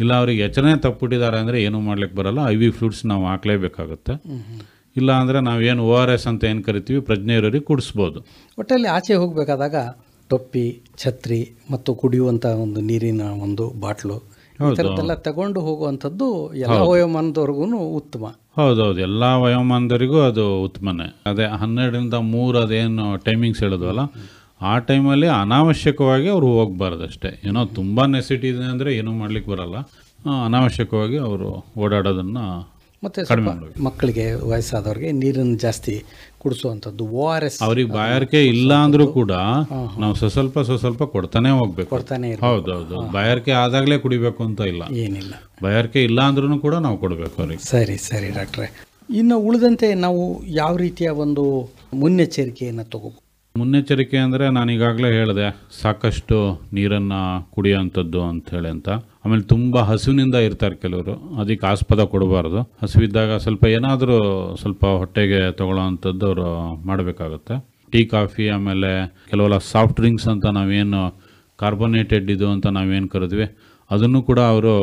ಇಲ್ಲ ಅವ್ರಿಗೆ ತಪ್ಪು ತಪ್ಪಿಟ್ಟಿದ್ದಾರೆ ಅಂದರೆ ಏನು ಮಾಡ್ಲಿಕ್ಕೆ ಬರಲ್ಲ ಐ ವಿ ಫ್ಲೂಡ್ಸ್ ನಾವು ಹಾಕ್ಲೇಬೇಕಾಗುತ್ತೆ ಇಲ್ಲ ಅಂದರೆ ನಾವೇನು ಓ ಆರ್ ಎಸ್ ಅಂತ ಏನು ಕರಿತೀವಿ ಪ್ರಜ್ಞೆ ಇರೋರಿಗೆ ಕುಡಿಸ್ಬೋದು ಒಟ್ಟಲ್ಲಿ ಆಚೆ ಹೋಗಬೇಕಾದಾಗ ಟೊಪ್ಪಿ ಛತ್ರಿ ಮತ್ತು ಕುಡಿಯುವಂಥ ಒಂದು ನೀರಿನ ಒಂದು ಬಾಟ್ಲು ತಗೊಂಡು ಹೋಗುವಂಥದ್ದು ಎಲ್ಲ ವಯೋಮಾನದವ್ರಿಗೂ ಉತ್ತಮ ಹೌದೌದು ಎಲ್ಲ ವಯೋಮಾನದವರಿಗೂ ಅದು ಉತ್ತಮನೇ ಅದೇ ಹನ್ನೆರಡರಿಂದ ಮೂರು ಅದೇನು ಟೈಮಿಂಗ್ಸ್ ಹೇಳಿದ್ವಲ್ಲ ಆ ಟೈಮಲ್ಲಿ ಅನಾವಶ್ಯಕವಾಗಿ ಅವರು ಹೋಗಬಾರ್ದು ಅಷ್ಟೇ ಏನೋ ತುಂಬ ನೆಸಿಟಿ ಇದೆ ಅಂದರೆ ಏನೂ ಮಾಡ್ಲಿಕ್ಕೆ ಬರಲ್ಲ ಅನಾವಶ್ಯಕವಾಗಿ ಅವರು ಓಡಾಡೋದನ್ನು ಮತ್ತೆ ಮಕ್ಕಳಿಗೆ ವಯಸ್ಸಾದವ್ರಿಗೆ ನೀರನ್ನು ಜಾಸ್ತಿ ಕುಡಿಸುವಂಥದ್ದು ಓ ಆರ್ ಎಸ್ ಅವ್ರಿಗೆ ಬಾಯಾರಿಕೆ ಇಲ್ಲ ಅಂದರೂ ಕೂಡ ನಾವು ಸ್ವಲ್ಪ ಸ್ವಲ್ಪ ಕೊಡ್ತಾನೆ ಹೋಗ್ಬೇಕು ಕೊಡ್ತಾನೆ ಹೌದು ಹೌದು ಬಾಯಾರಿಕೆ ಆದಾಗಲೇ ಕುಡಿಬೇಕು ಅಂತ ಇಲ್ಲ ಏನಿಲ್ಲ ಬಾಯಾರಿಕೆ ಇಲ್ಲ ಅಂದ್ರೂ ಕೂಡ ನಾವು ಕೊಡಬೇಕು ಅವ್ರಿಗೆ ಸರಿ ಸರಿ ಡಾಕ್ಟ್ರೆ ಇನ್ನು ಉಳಿದಂತೆ ನಾವು ಯಾವ ರೀತಿಯ ಒಂದು ಮುನ್ನೆಚ್ಚರಿಕೆಯನ್ನು ತಗೋಬೇಕು ಮುನ್ನೆಚ್ಚರಿಕೆ ಅಂದರೆ ನಾನು ಈಗಾಗಲೇ ಹೇಳಿದೆ ಸಾಕಷ್ಟು ನೀರನ್ನು ಕುಡಿಯೋಂಥದ್ದು ಅಂಥೇಳಿ ಅಂತ ಆಮೇಲೆ ತುಂಬ ಹಸುವಿನಿಂದ ಇರ್ತಾರೆ ಕೆಲವರು ಅದಕ್ಕೆ ಆಸ್ಪದ ಕೊಡಬಾರ್ದು ಹಸುವಿದ್ದಾಗ ಸ್ವಲ್ಪ ಏನಾದರೂ ಸ್ವಲ್ಪ ಹೊಟ್ಟೆಗೆ ತಗೊಳ್ಳೋ ಅಂಥದ್ದು ಅವರು ಮಾಡಬೇಕಾಗುತ್ತೆ ಟೀ ಕಾಫಿ ಆಮೇಲೆ ಕೆಲವೆಲ್ಲ ಸಾಫ್ಟ್ ಡ್ರಿಂಕ್ಸ್ ಅಂತ ನಾವೇನು ಕಾರ್ಬೊನೇಟೆಡ್ ಇದು ಅಂತ ನಾವೇನು ಕರೆದ್ವಿ ಅದನ್ನು ಕೂಡ ಅವರು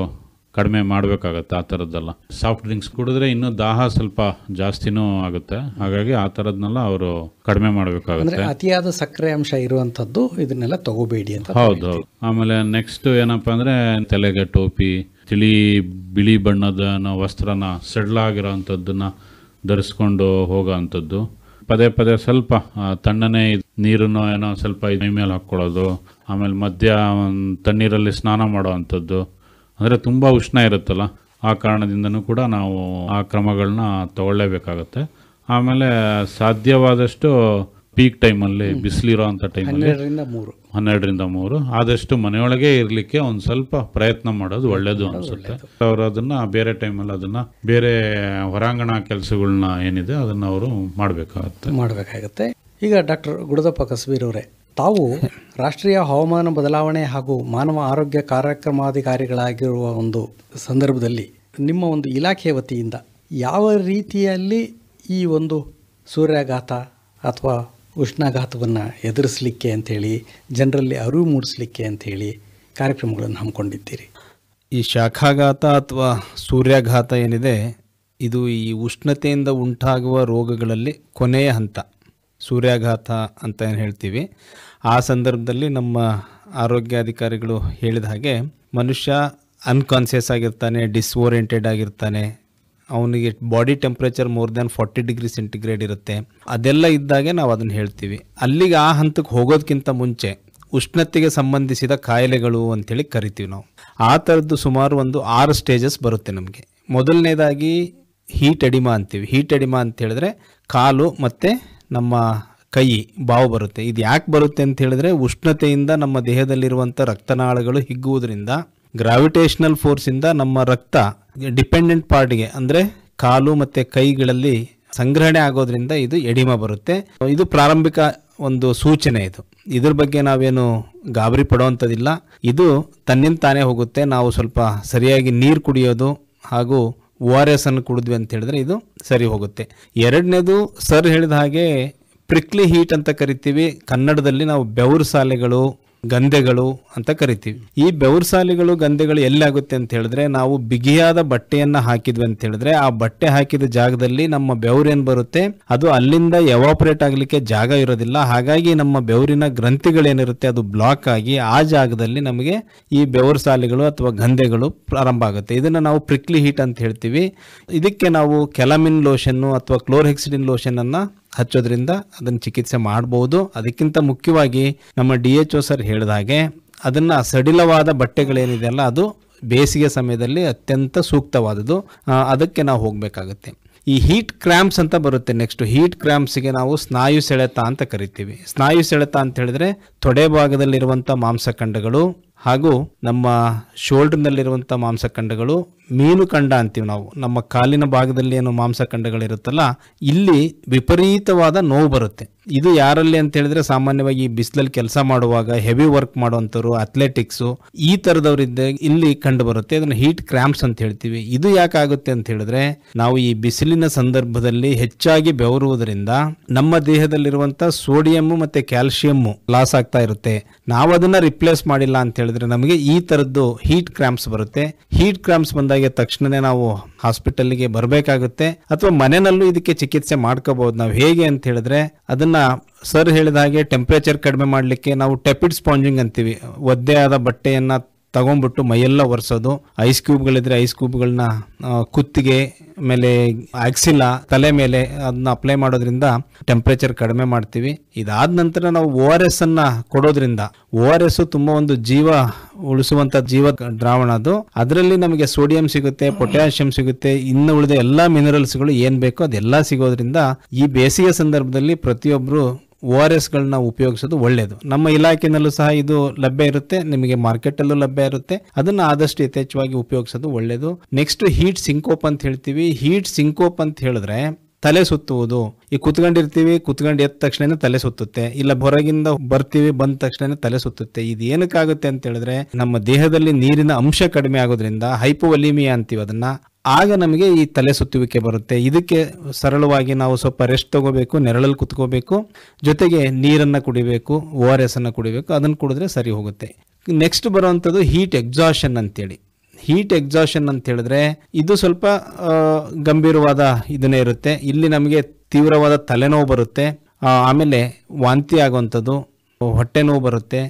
ಕಡಿಮೆ ಮಾಡಬೇಕಾಗತ್ತೆ ಆ ಥರದ್ದೆಲ್ಲ ಸಾಫ್ಟ್ ಡ್ರಿಂಕ್ಸ್ ಕುಡಿದ್ರೆ ಇನ್ನೂ ದಾಹ ಸ್ವಲ್ಪ ಜಾಸ್ತಿನೂ ಆಗುತ್ತೆ ಹಾಗಾಗಿ ಆ ಥರದ್ನೆಲ್ಲ ಅವರು ಕಡಿಮೆ ಮಾಡಬೇಕಾಗುತ್ತೆ ಅತಿಯಾದ ಸಕ್ಕರೆ ಅಂಶ ಇರುವಂಥದ್ದು ಇದನ್ನೆಲ್ಲ ತಗೋಬೇಡಿ ಅಂತ ಹೌದು ಆಮೇಲೆ ನೆಕ್ಸ್ಟ್ ಏನಪ್ಪ ಅಂದರೆ ತಲೆಗೆ ಟೋಪಿ ತಿಳಿ ಬಿಳಿ ಬಣ್ಣದ ವಸ್ತ್ರನ ಸೆಡ್ಲಾಗಿರೋ ಅಂಥದ್ದನ್ನು ಧರಿಸ್ಕೊಂಡು ಹೋಗೋ ಅಂಥದ್ದು ಪದೇ ಪದೇ ಸ್ವಲ್ಪ ತಣ್ಣನೆ ನೀರನ್ನು ಏನೋ ಸ್ವಲ್ಪ ಮೈ ಮೇಲೆ ಹಾಕ್ಕೊಳ್ಳೋದು ಆಮೇಲೆ ಮಧ್ಯ ತಣ್ಣೀರಲ್ಲಿ ಸ್ನಾನ ಮಾಡೋ ಅಂದರೆ ತುಂಬ ಉಷ್ಣ ಇರುತ್ತಲ್ಲ ಆ ಕಾರಣದಿಂದನೂ ಕೂಡ ನಾವು ಆ ಕ್ರಮಗಳನ್ನ ತಗೊಳ್ಳೇಬೇಕಾಗತ್ತೆ ಆಮೇಲೆ ಸಾಧ್ಯವಾದಷ್ಟು ಪೀಕ್ ಟೈಮಲ್ಲಿ ಬಿಸಿಲಿರೋ ಟೈಮಲ್ಲಿ ಮೂರು ಹನ್ನೆರಡರಿಂದ ಮೂರು ಆದಷ್ಟು ಮನೆಯೊಳಗೆ ಇರಲಿಕ್ಕೆ ಒಂದು ಸ್ವಲ್ಪ ಪ್ರಯತ್ನ ಮಾಡೋದು ಒಳ್ಳೆಯದು ಅನಿಸುತ್ತೆ ಅವರು ಅದನ್ನು ಬೇರೆ ಟೈಮಲ್ಲಿ ಅದನ್ನು ಬೇರೆ ಹೊರಾಂಗಣ ಕೆಲಸಗಳನ್ನ ಏನಿದೆ ಅದನ್ನು ಅವರು ಮಾಡಬೇಕಾಗತ್ತೆ ಮಾಡಬೇಕಾಗತ್ತೆ ಈಗ ಡಾಕ್ಟರ್ ಗುಡದಪ್ಪ ಕಸಬೀರವರೇ ತಾವು ರಾಷ್ಟ್ರೀಯ ಹವಾಮಾನ ಬದಲಾವಣೆ ಹಾಗೂ ಮಾನವ ಆರೋಗ್ಯ ಕಾರ್ಯಕ್ರಮಾಧಿಕಾರಿಗಳಾಗಿರುವ ಒಂದು ಸಂದರ್ಭದಲ್ಲಿ ನಿಮ್ಮ ಒಂದು ಇಲಾಖೆಯ ವತಿಯಿಂದ ಯಾವ ರೀತಿಯಲ್ಲಿ ಈ ಒಂದು ಸೂರ್ಯಾಘಾತ ಅಥವಾ ಉಷ್ಣಾಘಾತವನ್ನು ಎದುರಿಸಲಿಕ್ಕೆ ಅಂಥೇಳಿ ಜನರಲ್ಲಿ ಅರಿವು ಮೂಡಿಸಲಿಕ್ಕೆ ಅಂಥೇಳಿ ಕಾರ್ಯಕ್ರಮಗಳನ್ನು ಹಮ್ಮಿಕೊಂಡಿದ್ದೀರಿ ಈ ಶಾಖಾಘಾತ ಅಥವಾ ಸೂರ್ಯಾಘಾತ ಏನಿದೆ ಇದು ಈ ಉಷ್ಣತೆಯಿಂದ ಉಂಟಾಗುವ ರೋಗಗಳಲ್ಲಿ ಕೊನೆಯ ಹಂತ ಸೂರ್ಯಾಘಾತ ಅಂತ ಏನು ಹೇಳ್ತೀವಿ ಆ ಸಂದರ್ಭದಲ್ಲಿ ನಮ್ಮ ಆರೋಗ್ಯಾಧಿಕಾರಿಗಳು ಹೇಳಿದ ಹಾಗೆ ಮನುಷ್ಯ ಅನ್ಕಾನ್ಸಿಯಸ್ ಆಗಿರ್ತಾನೆ ಡಿಸ್ಓರಿಯೆಂಟೆಡ್ ಆಗಿರ್ತಾನೆ ಅವನಿಗೆ body temperature more than forty degree centigrade ಇರುತ್ತೆ ಅದೆಲ್ಲ ಇದ್ದಾಗೆ ನಾವು ಅದನ್ನು ಹೇಳ್ತೀವಿ ಅಲ್ಲಿಗೆ ಆ ಹಂತಕ್ಕೆ ಹೋಗೋದಕ್ಕಿಂತ ಮುಂಚೆ ಉಷ್ಣತೆಗೆ ಸಂಬಂಧಿಸಿದ ಕಾಯಿಲೆಗಳು ಅಂತೇಳಿ ಕರಿತೀವಿ ನಾವು ಆ ಥರದ್ದು ಸುಮಾರು ಒಂದು ಆರು ಸ್ಟೇಜಸ್ ಬರುತ್ತೆ ನಮಗೆ ಮೊದಲನೇದಾಗಿ ಹೀಟ್ ಅಡಿಮಾ ಅಂತೀವಿ ಹೀಟ್ ಅಡಿಮಾ ಅಂತ ಹೇಳಿದ್ರೆ ಕಾಲು ಮತ್ತು ನಮ್ಮ ಕೈ ಬಾವು ಬರುತ್ತೆ ಇದು ಯಾಕೆ ಬರುತ್ತೆ ಅಂತ ಹೇಳಿದ್ರೆ ಉಷ್ಣತೆಯಿಂದ ನಮ್ಮ ದೇಹದಲ್ಲಿರುವಂಥ ರಕ್ತನಾಳಗಳು ಹಿಗ್ಗುವುದರಿಂದ ಗ್ರಾವಿಟೇಷನಲ್ ಫೋರ್ಸಿಂದ ನಮ್ಮ ರಕ್ತ ಡಿಪೆಂಡೆಂಟ್ ಪಾರ್ಟ್ಗೆ ಅಂದರೆ ಕಾಲು ಮತ್ತು ಕೈಗಳಲ್ಲಿ ಸಂಗ್ರಹಣೆ ಆಗೋದ್ರಿಂದ ಇದು ಎಡಿಮ ಬರುತ್ತೆ ಇದು ಪ್ರಾರಂಭಿಕ ಒಂದು ಸೂಚನೆ ಇದು ಇದ್ರ ಬಗ್ಗೆ ನಾವೇನು ಗಾಬರಿ ಪಡೋವಂಥದ್ದಿಲ್ಲ ಇದು ತನ್ನಿಂದ ತಾನೇ ಹೋಗುತ್ತೆ ನಾವು ಸ್ವಲ್ಪ ಸರಿಯಾಗಿ ನೀರು ಕುಡಿಯೋದು ಹಾಗೂ ಓ ಆರ್ ಎಸ್ ಅನ್ನು ಕುಡಿದ್ವಿ ಅಂತ ಹೇಳಿದ್ರೆ ಇದು ಸರಿ ಹೋಗುತ್ತೆ ಎರಡನೇದು ಸರ್ ಹೇಳಿದ ಹಾಗೆ ಪ್ರಿಕ್ಲಿ ಹೀಟ್ ಅಂತ ಕರಿತೀವಿ ಕನ್ನಡದಲ್ಲಿ ನಾವು ಬೆವರು ಸಾಲೆಗಳು ಗಂಧೆಗಳು ಅಂತ ಕರಿತೀವಿ ಈ ಬೆವರು ಸಾಲೆಗಳು ಗಂಧೆಗಳು ಆಗುತ್ತೆ ಅಂತ ಹೇಳಿದ್ರೆ ನಾವು ಬಿಗಿಯಾದ ಬಟ್ಟೆಯನ್ನ ಹಾಕಿದ್ವಿ ಅಂತ ಹೇಳಿದ್ರೆ ಆ ಬಟ್ಟೆ ಹಾಕಿದ ಜಾಗದಲ್ಲಿ ನಮ್ಮ ಏನ್ ಬರುತ್ತೆ ಅದು ಅಲ್ಲಿಂದ ಎವಾಪರೇಟ್ ಆಗ್ಲಿಕ್ಕೆ ಜಾಗ ಇರೋದಿಲ್ಲ ಹಾಗಾಗಿ ನಮ್ಮ ಬೆವರಿನ ಗ್ರಂಥಿಗಳೇನಿರುತ್ತೆ ಅದು ಬ್ಲಾಕ್ ಆಗಿ ಆ ಜಾಗದಲ್ಲಿ ನಮಗೆ ಈ ಬೆವರು ಸಾಲೆಗಳು ಅಥವಾ ಗಂಧೆಗಳು ಪ್ರಾರಂಭ ಆಗುತ್ತೆ ಇದನ್ನ ನಾವು ಪ್ರಿಕ್ಲಿ ಹೀಟ್ ಅಂತ ಹೇಳ್ತೀವಿ ಇದಕ್ಕೆ ನಾವು ಕೆಲಮಿನ್ ಲೋಷನ್ನು ಅಥವಾ ಕ್ಲೋರ್ಹೆಕ್ಸಿಡಿನ್ ಲೋಷನ್ ಅನ್ನ ಹಚ್ಚೋದ್ರಿಂದ ಅದನ್ನು ಚಿಕಿತ್ಸೆ ಮಾಡ್ಬೋದು ಅದಕ್ಕಿಂತ ಮುಖ್ಯವಾಗಿ ನಮ್ಮ ಡಿ ಎಚ್ ಒ ಸರ್ ಹೇಳಿದ ಹಾಗೆ ಅದನ್ನು ಸಡಿಲವಾದ ಅಲ್ಲ ಅದು ಬೇಸಿಗೆ ಸಮಯದಲ್ಲಿ ಅತ್ಯಂತ ಸೂಕ್ತವಾದದ್ದು ಅದಕ್ಕೆ ನಾವು ಹೋಗಬೇಕಾಗುತ್ತೆ ಈ ಹೀಟ್ ಕ್ರ್ಯಾಂಪ್ಸ್ ಅಂತ ಬರುತ್ತೆ ನೆಕ್ಸ್ಟ್ ಹೀಟ್ ಕ್ರ್ಯಾಂಪ್ಸ್ಗೆ ನಾವು ಸ್ನಾಯು ಸೆಳೆತ ಅಂತ ಕರಿತೀವಿ ಸ್ನಾಯು ಸೆಳೆತ ಅಂತ ಹೇಳಿದ್ರೆ ತೊಡೆ ಭಾಗದಲ್ಲಿರುವಂಥ ಮಾಂಸಖಂಡಗಳು ಹಾಗೂ ನಮ್ಮ ಶೋಲ್ಡರ್ನಲ್ಲಿರುವಂಥ ಮಾಂಸಖಂಡಗಳು ಮೀನುಖಂಡ ಅಂತೀವಿ ನಾವು ನಮ್ಮ ಕಾಲಿನ ಭಾಗದಲ್ಲಿ ಏನು ಮಾಂಸಖಂಡಗಳಿರುತ್ತಲ್ಲ ಇಲ್ಲಿ ವಿಪರೀತವಾದ ನೋವು ಬರುತ್ತೆ ಇದು ಯಾರಲ್ಲಿ ಅಂತ ಹೇಳಿದ್ರೆ ಸಾಮಾನ್ಯವಾಗಿ ಬಿಸಿಲಲ್ಲಿ ಕೆಲಸ ಮಾಡುವಾಗ ಹೆವಿ ವರ್ಕ್ ಮಾಡುವಂಥವ್ರು ಅಥ್ಲೆಟಿಕ್ಸು ಈ ಥರದವರಿದ್ದ ಇಲ್ಲಿ ಕಂಡು ಬರುತ್ತೆ ಅದನ್ನು ಹೀಟ್ ಕ್ರ್ಯಾಂಪ್ಸ್ ಅಂತ ಹೇಳ್ತೀವಿ ಇದು ಯಾಕಾಗುತ್ತೆ ಅಂತ ಹೇಳಿದ್ರೆ ನಾವು ಈ ಬಿಸಿಲಿನ ಸಂದರ್ಭದಲ್ಲಿ ಹೆಚ್ಚಾಗಿ ಬೆವರುವುದರಿಂದ ನಮ್ಮ ದೇಹದಲ್ಲಿರುವಂಥ ಸೋಡಿಯಮ್ಮು ಮತ್ತು ಕ್ಯಾಲ್ಶಿಯಮ್ಮು ಲಾಸ್ ಆಗ್ತಾ ಇರುತ್ತೆ ನಾವು ಅದನ್ನು ರಿಪ್ಲೇಸ್ ಮಾಡಿಲ್ಲ ಅಂತ ಹೇಳಿದ್ರೆ ನಮಗೆ ಈ ತರದ್ದು ಹೀಟ್ ಕ್ರಾಂಪ್ಸ್ ಬರುತ್ತೆ ಹೀಟ್ ಕ್ರಾಂಪ್ಸ್ ಬಂದಾಗ ತಕ್ಷಣನೇ ನಾವು ಗೆ ಬರಬೇಕಾಗುತ್ತೆ ಅಥವಾ ಮನೆಯಲ್ಲೂ ಇದಕ್ಕೆ ಚಿಕಿತ್ಸೆ ಮಾಡ್ಕೋಬಹುದು ನಾವು ಹೇಗೆ ಅಂತ ಹೇಳಿದ್ರೆ ಅದನ್ನ ಸರ್ ಹೇಳಿದ ಹಾಗೆ ಟೆಂಪರೇಚರ್ ಕಡಿಮೆ ಮಾಡಲಿಕ್ಕೆ ನಾವು ಟೆಪಿಡ್ ಸ್ಪಾಂಜಿಂಗ್ ಅಂತೀವಿ ಒದ್ದೆಯಾದ ಆದ ಬಟ್ಟೆಯನ್ನು ತಗೊಂಡ್ಬಿಟ್ಟು ಮೈಯೆಲ್ಲ ಒರೆಸೋದು ಐಸ್ ಕ್ಯೂಬ್ಗಳಿದ್ರೆ ಐಸ್ ಕ್ಯೂಬ್ಗಳನ್ನ ಕುತ್ತಿಗೆ ಮೇಲೆ ಆಕ್ಸಿಲ್ಲ ತಲೆ ಮೇಲೆ ಅದನ್ನ ಅಪ್ಲೈ ಮಾಡೋದ್ರಿಂದ ಟೆಂಪ್ರೇಚರ್ ಕಡಿಮೆ ಮಾಡ್ತೀವಿ ಇದಾದ ನಂತರ ನಾವು ಓ ಆರ್ ಎಸ್ ಅನ್ನ ಕೊಡೋದ್ರಿಂದ ಓ ಆರ್ ಎಸ್ ತುಂಬಾ ಒಂದು ಜೀವ ಉಳಿಸುವಂತ ಜೀವ ದ್ರಾವಣ ಅದು ಅದರಲ್ಲಿ ನಮಗೆ ಸೋಡಿಯಂ ಸಿಗುತ್ತೆ ಪೊಟ್ಯಾಷಿಯಂ ಸಿಗುತ್ತೆ ಇನ್ನು ಉಳಿದ ಎಲ್ಲಾ ಮಿನರಲ್ಸ್ಗಳು ಏನ್ ಬೇಕೋ ಅದೆಲ್ಲ ಸಿಗೋದ್ರಿಂದ ಈ ಬೇಸಿಗೆ ಸಂದರ್ಭದಲ್ಲಿ ಪ್ರತಿಯೊಬ್ರು ಓ ಆರ್ ಎಸ್ಗಳನ್ನ ಉಪಯೋಗಿಸೋದು ಒಳ್ಳೆಯದು ನಮ್ಮ ಇಲಾಖೆನಲ್ಲೂ ಸಹ ಇದು ಲಭ್ಯ ಇರುತ್ತೆ ನಿಮಗೆ ಮಾರ್ಕೆಟಲ್ಲೂ ಲಭ್ಯ ಇರುತ್ತೆ ಅದನ್ನು ಆದಷ್ಟು ಯಥೇಚ್ಛವಾಗಿ ಉಪಯೋಗಿಸೋದು ಒಳ್ಳೆಯದು ನೆಕ್ಸ್ಟ್ ಹೀಟ್ ಸಿಂಕೋಪ್ ಅಂತ ಹೇಳ್ತೀವಿ ಹೀಟ್ ಸಿಂಕೋಪ್ ಅಂತ ಹೇಳಿದ್ರೆ ತಲೆ ಸುತ್ತುವುದು ಈ ಕುತ್ಕೊಂಡಿರ್ತೀವಿ ಕುತ್ಕೊಂಡು ಎದ್ದ ತಕ್ಷಣ ತಲೆ ಸುತ್ತುತ್ತೆ ಇಲ್ಲ ಹೊರಗಿಂದ ಬರ್ತೀವಿ ಬಂದ ತಕ್ಷಣ ತಲೆ ಸುತ್ತುತ್ತೆ ಇದು ಏನಕ್ಕಾಗುತ್ತೆ ಅಂತ ಹೇಳಿದ್ರೆ ನಮ್ಮ ದೇಹದಲ್ಲಿ ನೀರಿನ ಅಂಶ ಕಡಿಮೆ ಆಗೋದ್ರಿಂದ ಹೈಪೋವಲಿಮಿಯಾ ಅಂತೀವಿ ಅದನ್ನ ಆಗ ನಮಗೆ ಈ ತಲೆ ಸುತ್ತುವಿಕೆ ಬರುತ್ತೆ ಇದಕ್ಕೆ ಸರಳವಾಗಿ ನಾವು ಸ್ವಲ್ಪ ರೆಸ್ಟ್ ತಗೋಬೇಕು ನೆರಳಲ್ಲಿ ಕುತ್ಕೋಬೇಕು ಜೊತೆಗೆ ನೀರನ್ನ ಕುಡಿಬೇಕು ಓ ಆರ್ ಎಸ್ ಅನ್ನು ಕುಡಿಬೇಕು ಅದನ್ನು ಕುಡಿದ್ರೆ ಸರಿ ಹೋಗುತ್ತೆ ನೆಕ್ಸ್ಟ್ ಬರುವಂಥದ್ದು ಹೀಟ್ ಎಕ್ಸಾಷನ್ ಅಂತೇಳಿ ಹೀಟ್ ಎಕ್ಸಾಷನ್ ಅಂತ ಹೇಳಿದ್ರೆ ಇದು ಸ್ವಲ್ಪ ಗಂಭೀರವಾದ ಇದನ್ನೇ ಇರುತ್ತೆ ಇಲ್ಲಿ ನಮಗೆ ತೀವ್ರವಾದ ತಲೆನೋವು ಬರುತ್ತೆ ಆಮೇಲೆ ವಾಂತಿ ಆಗುವಂಥದ್ದು ಹೊಟ್ಟೆ ನೋವು ಬರುತ್ತೆ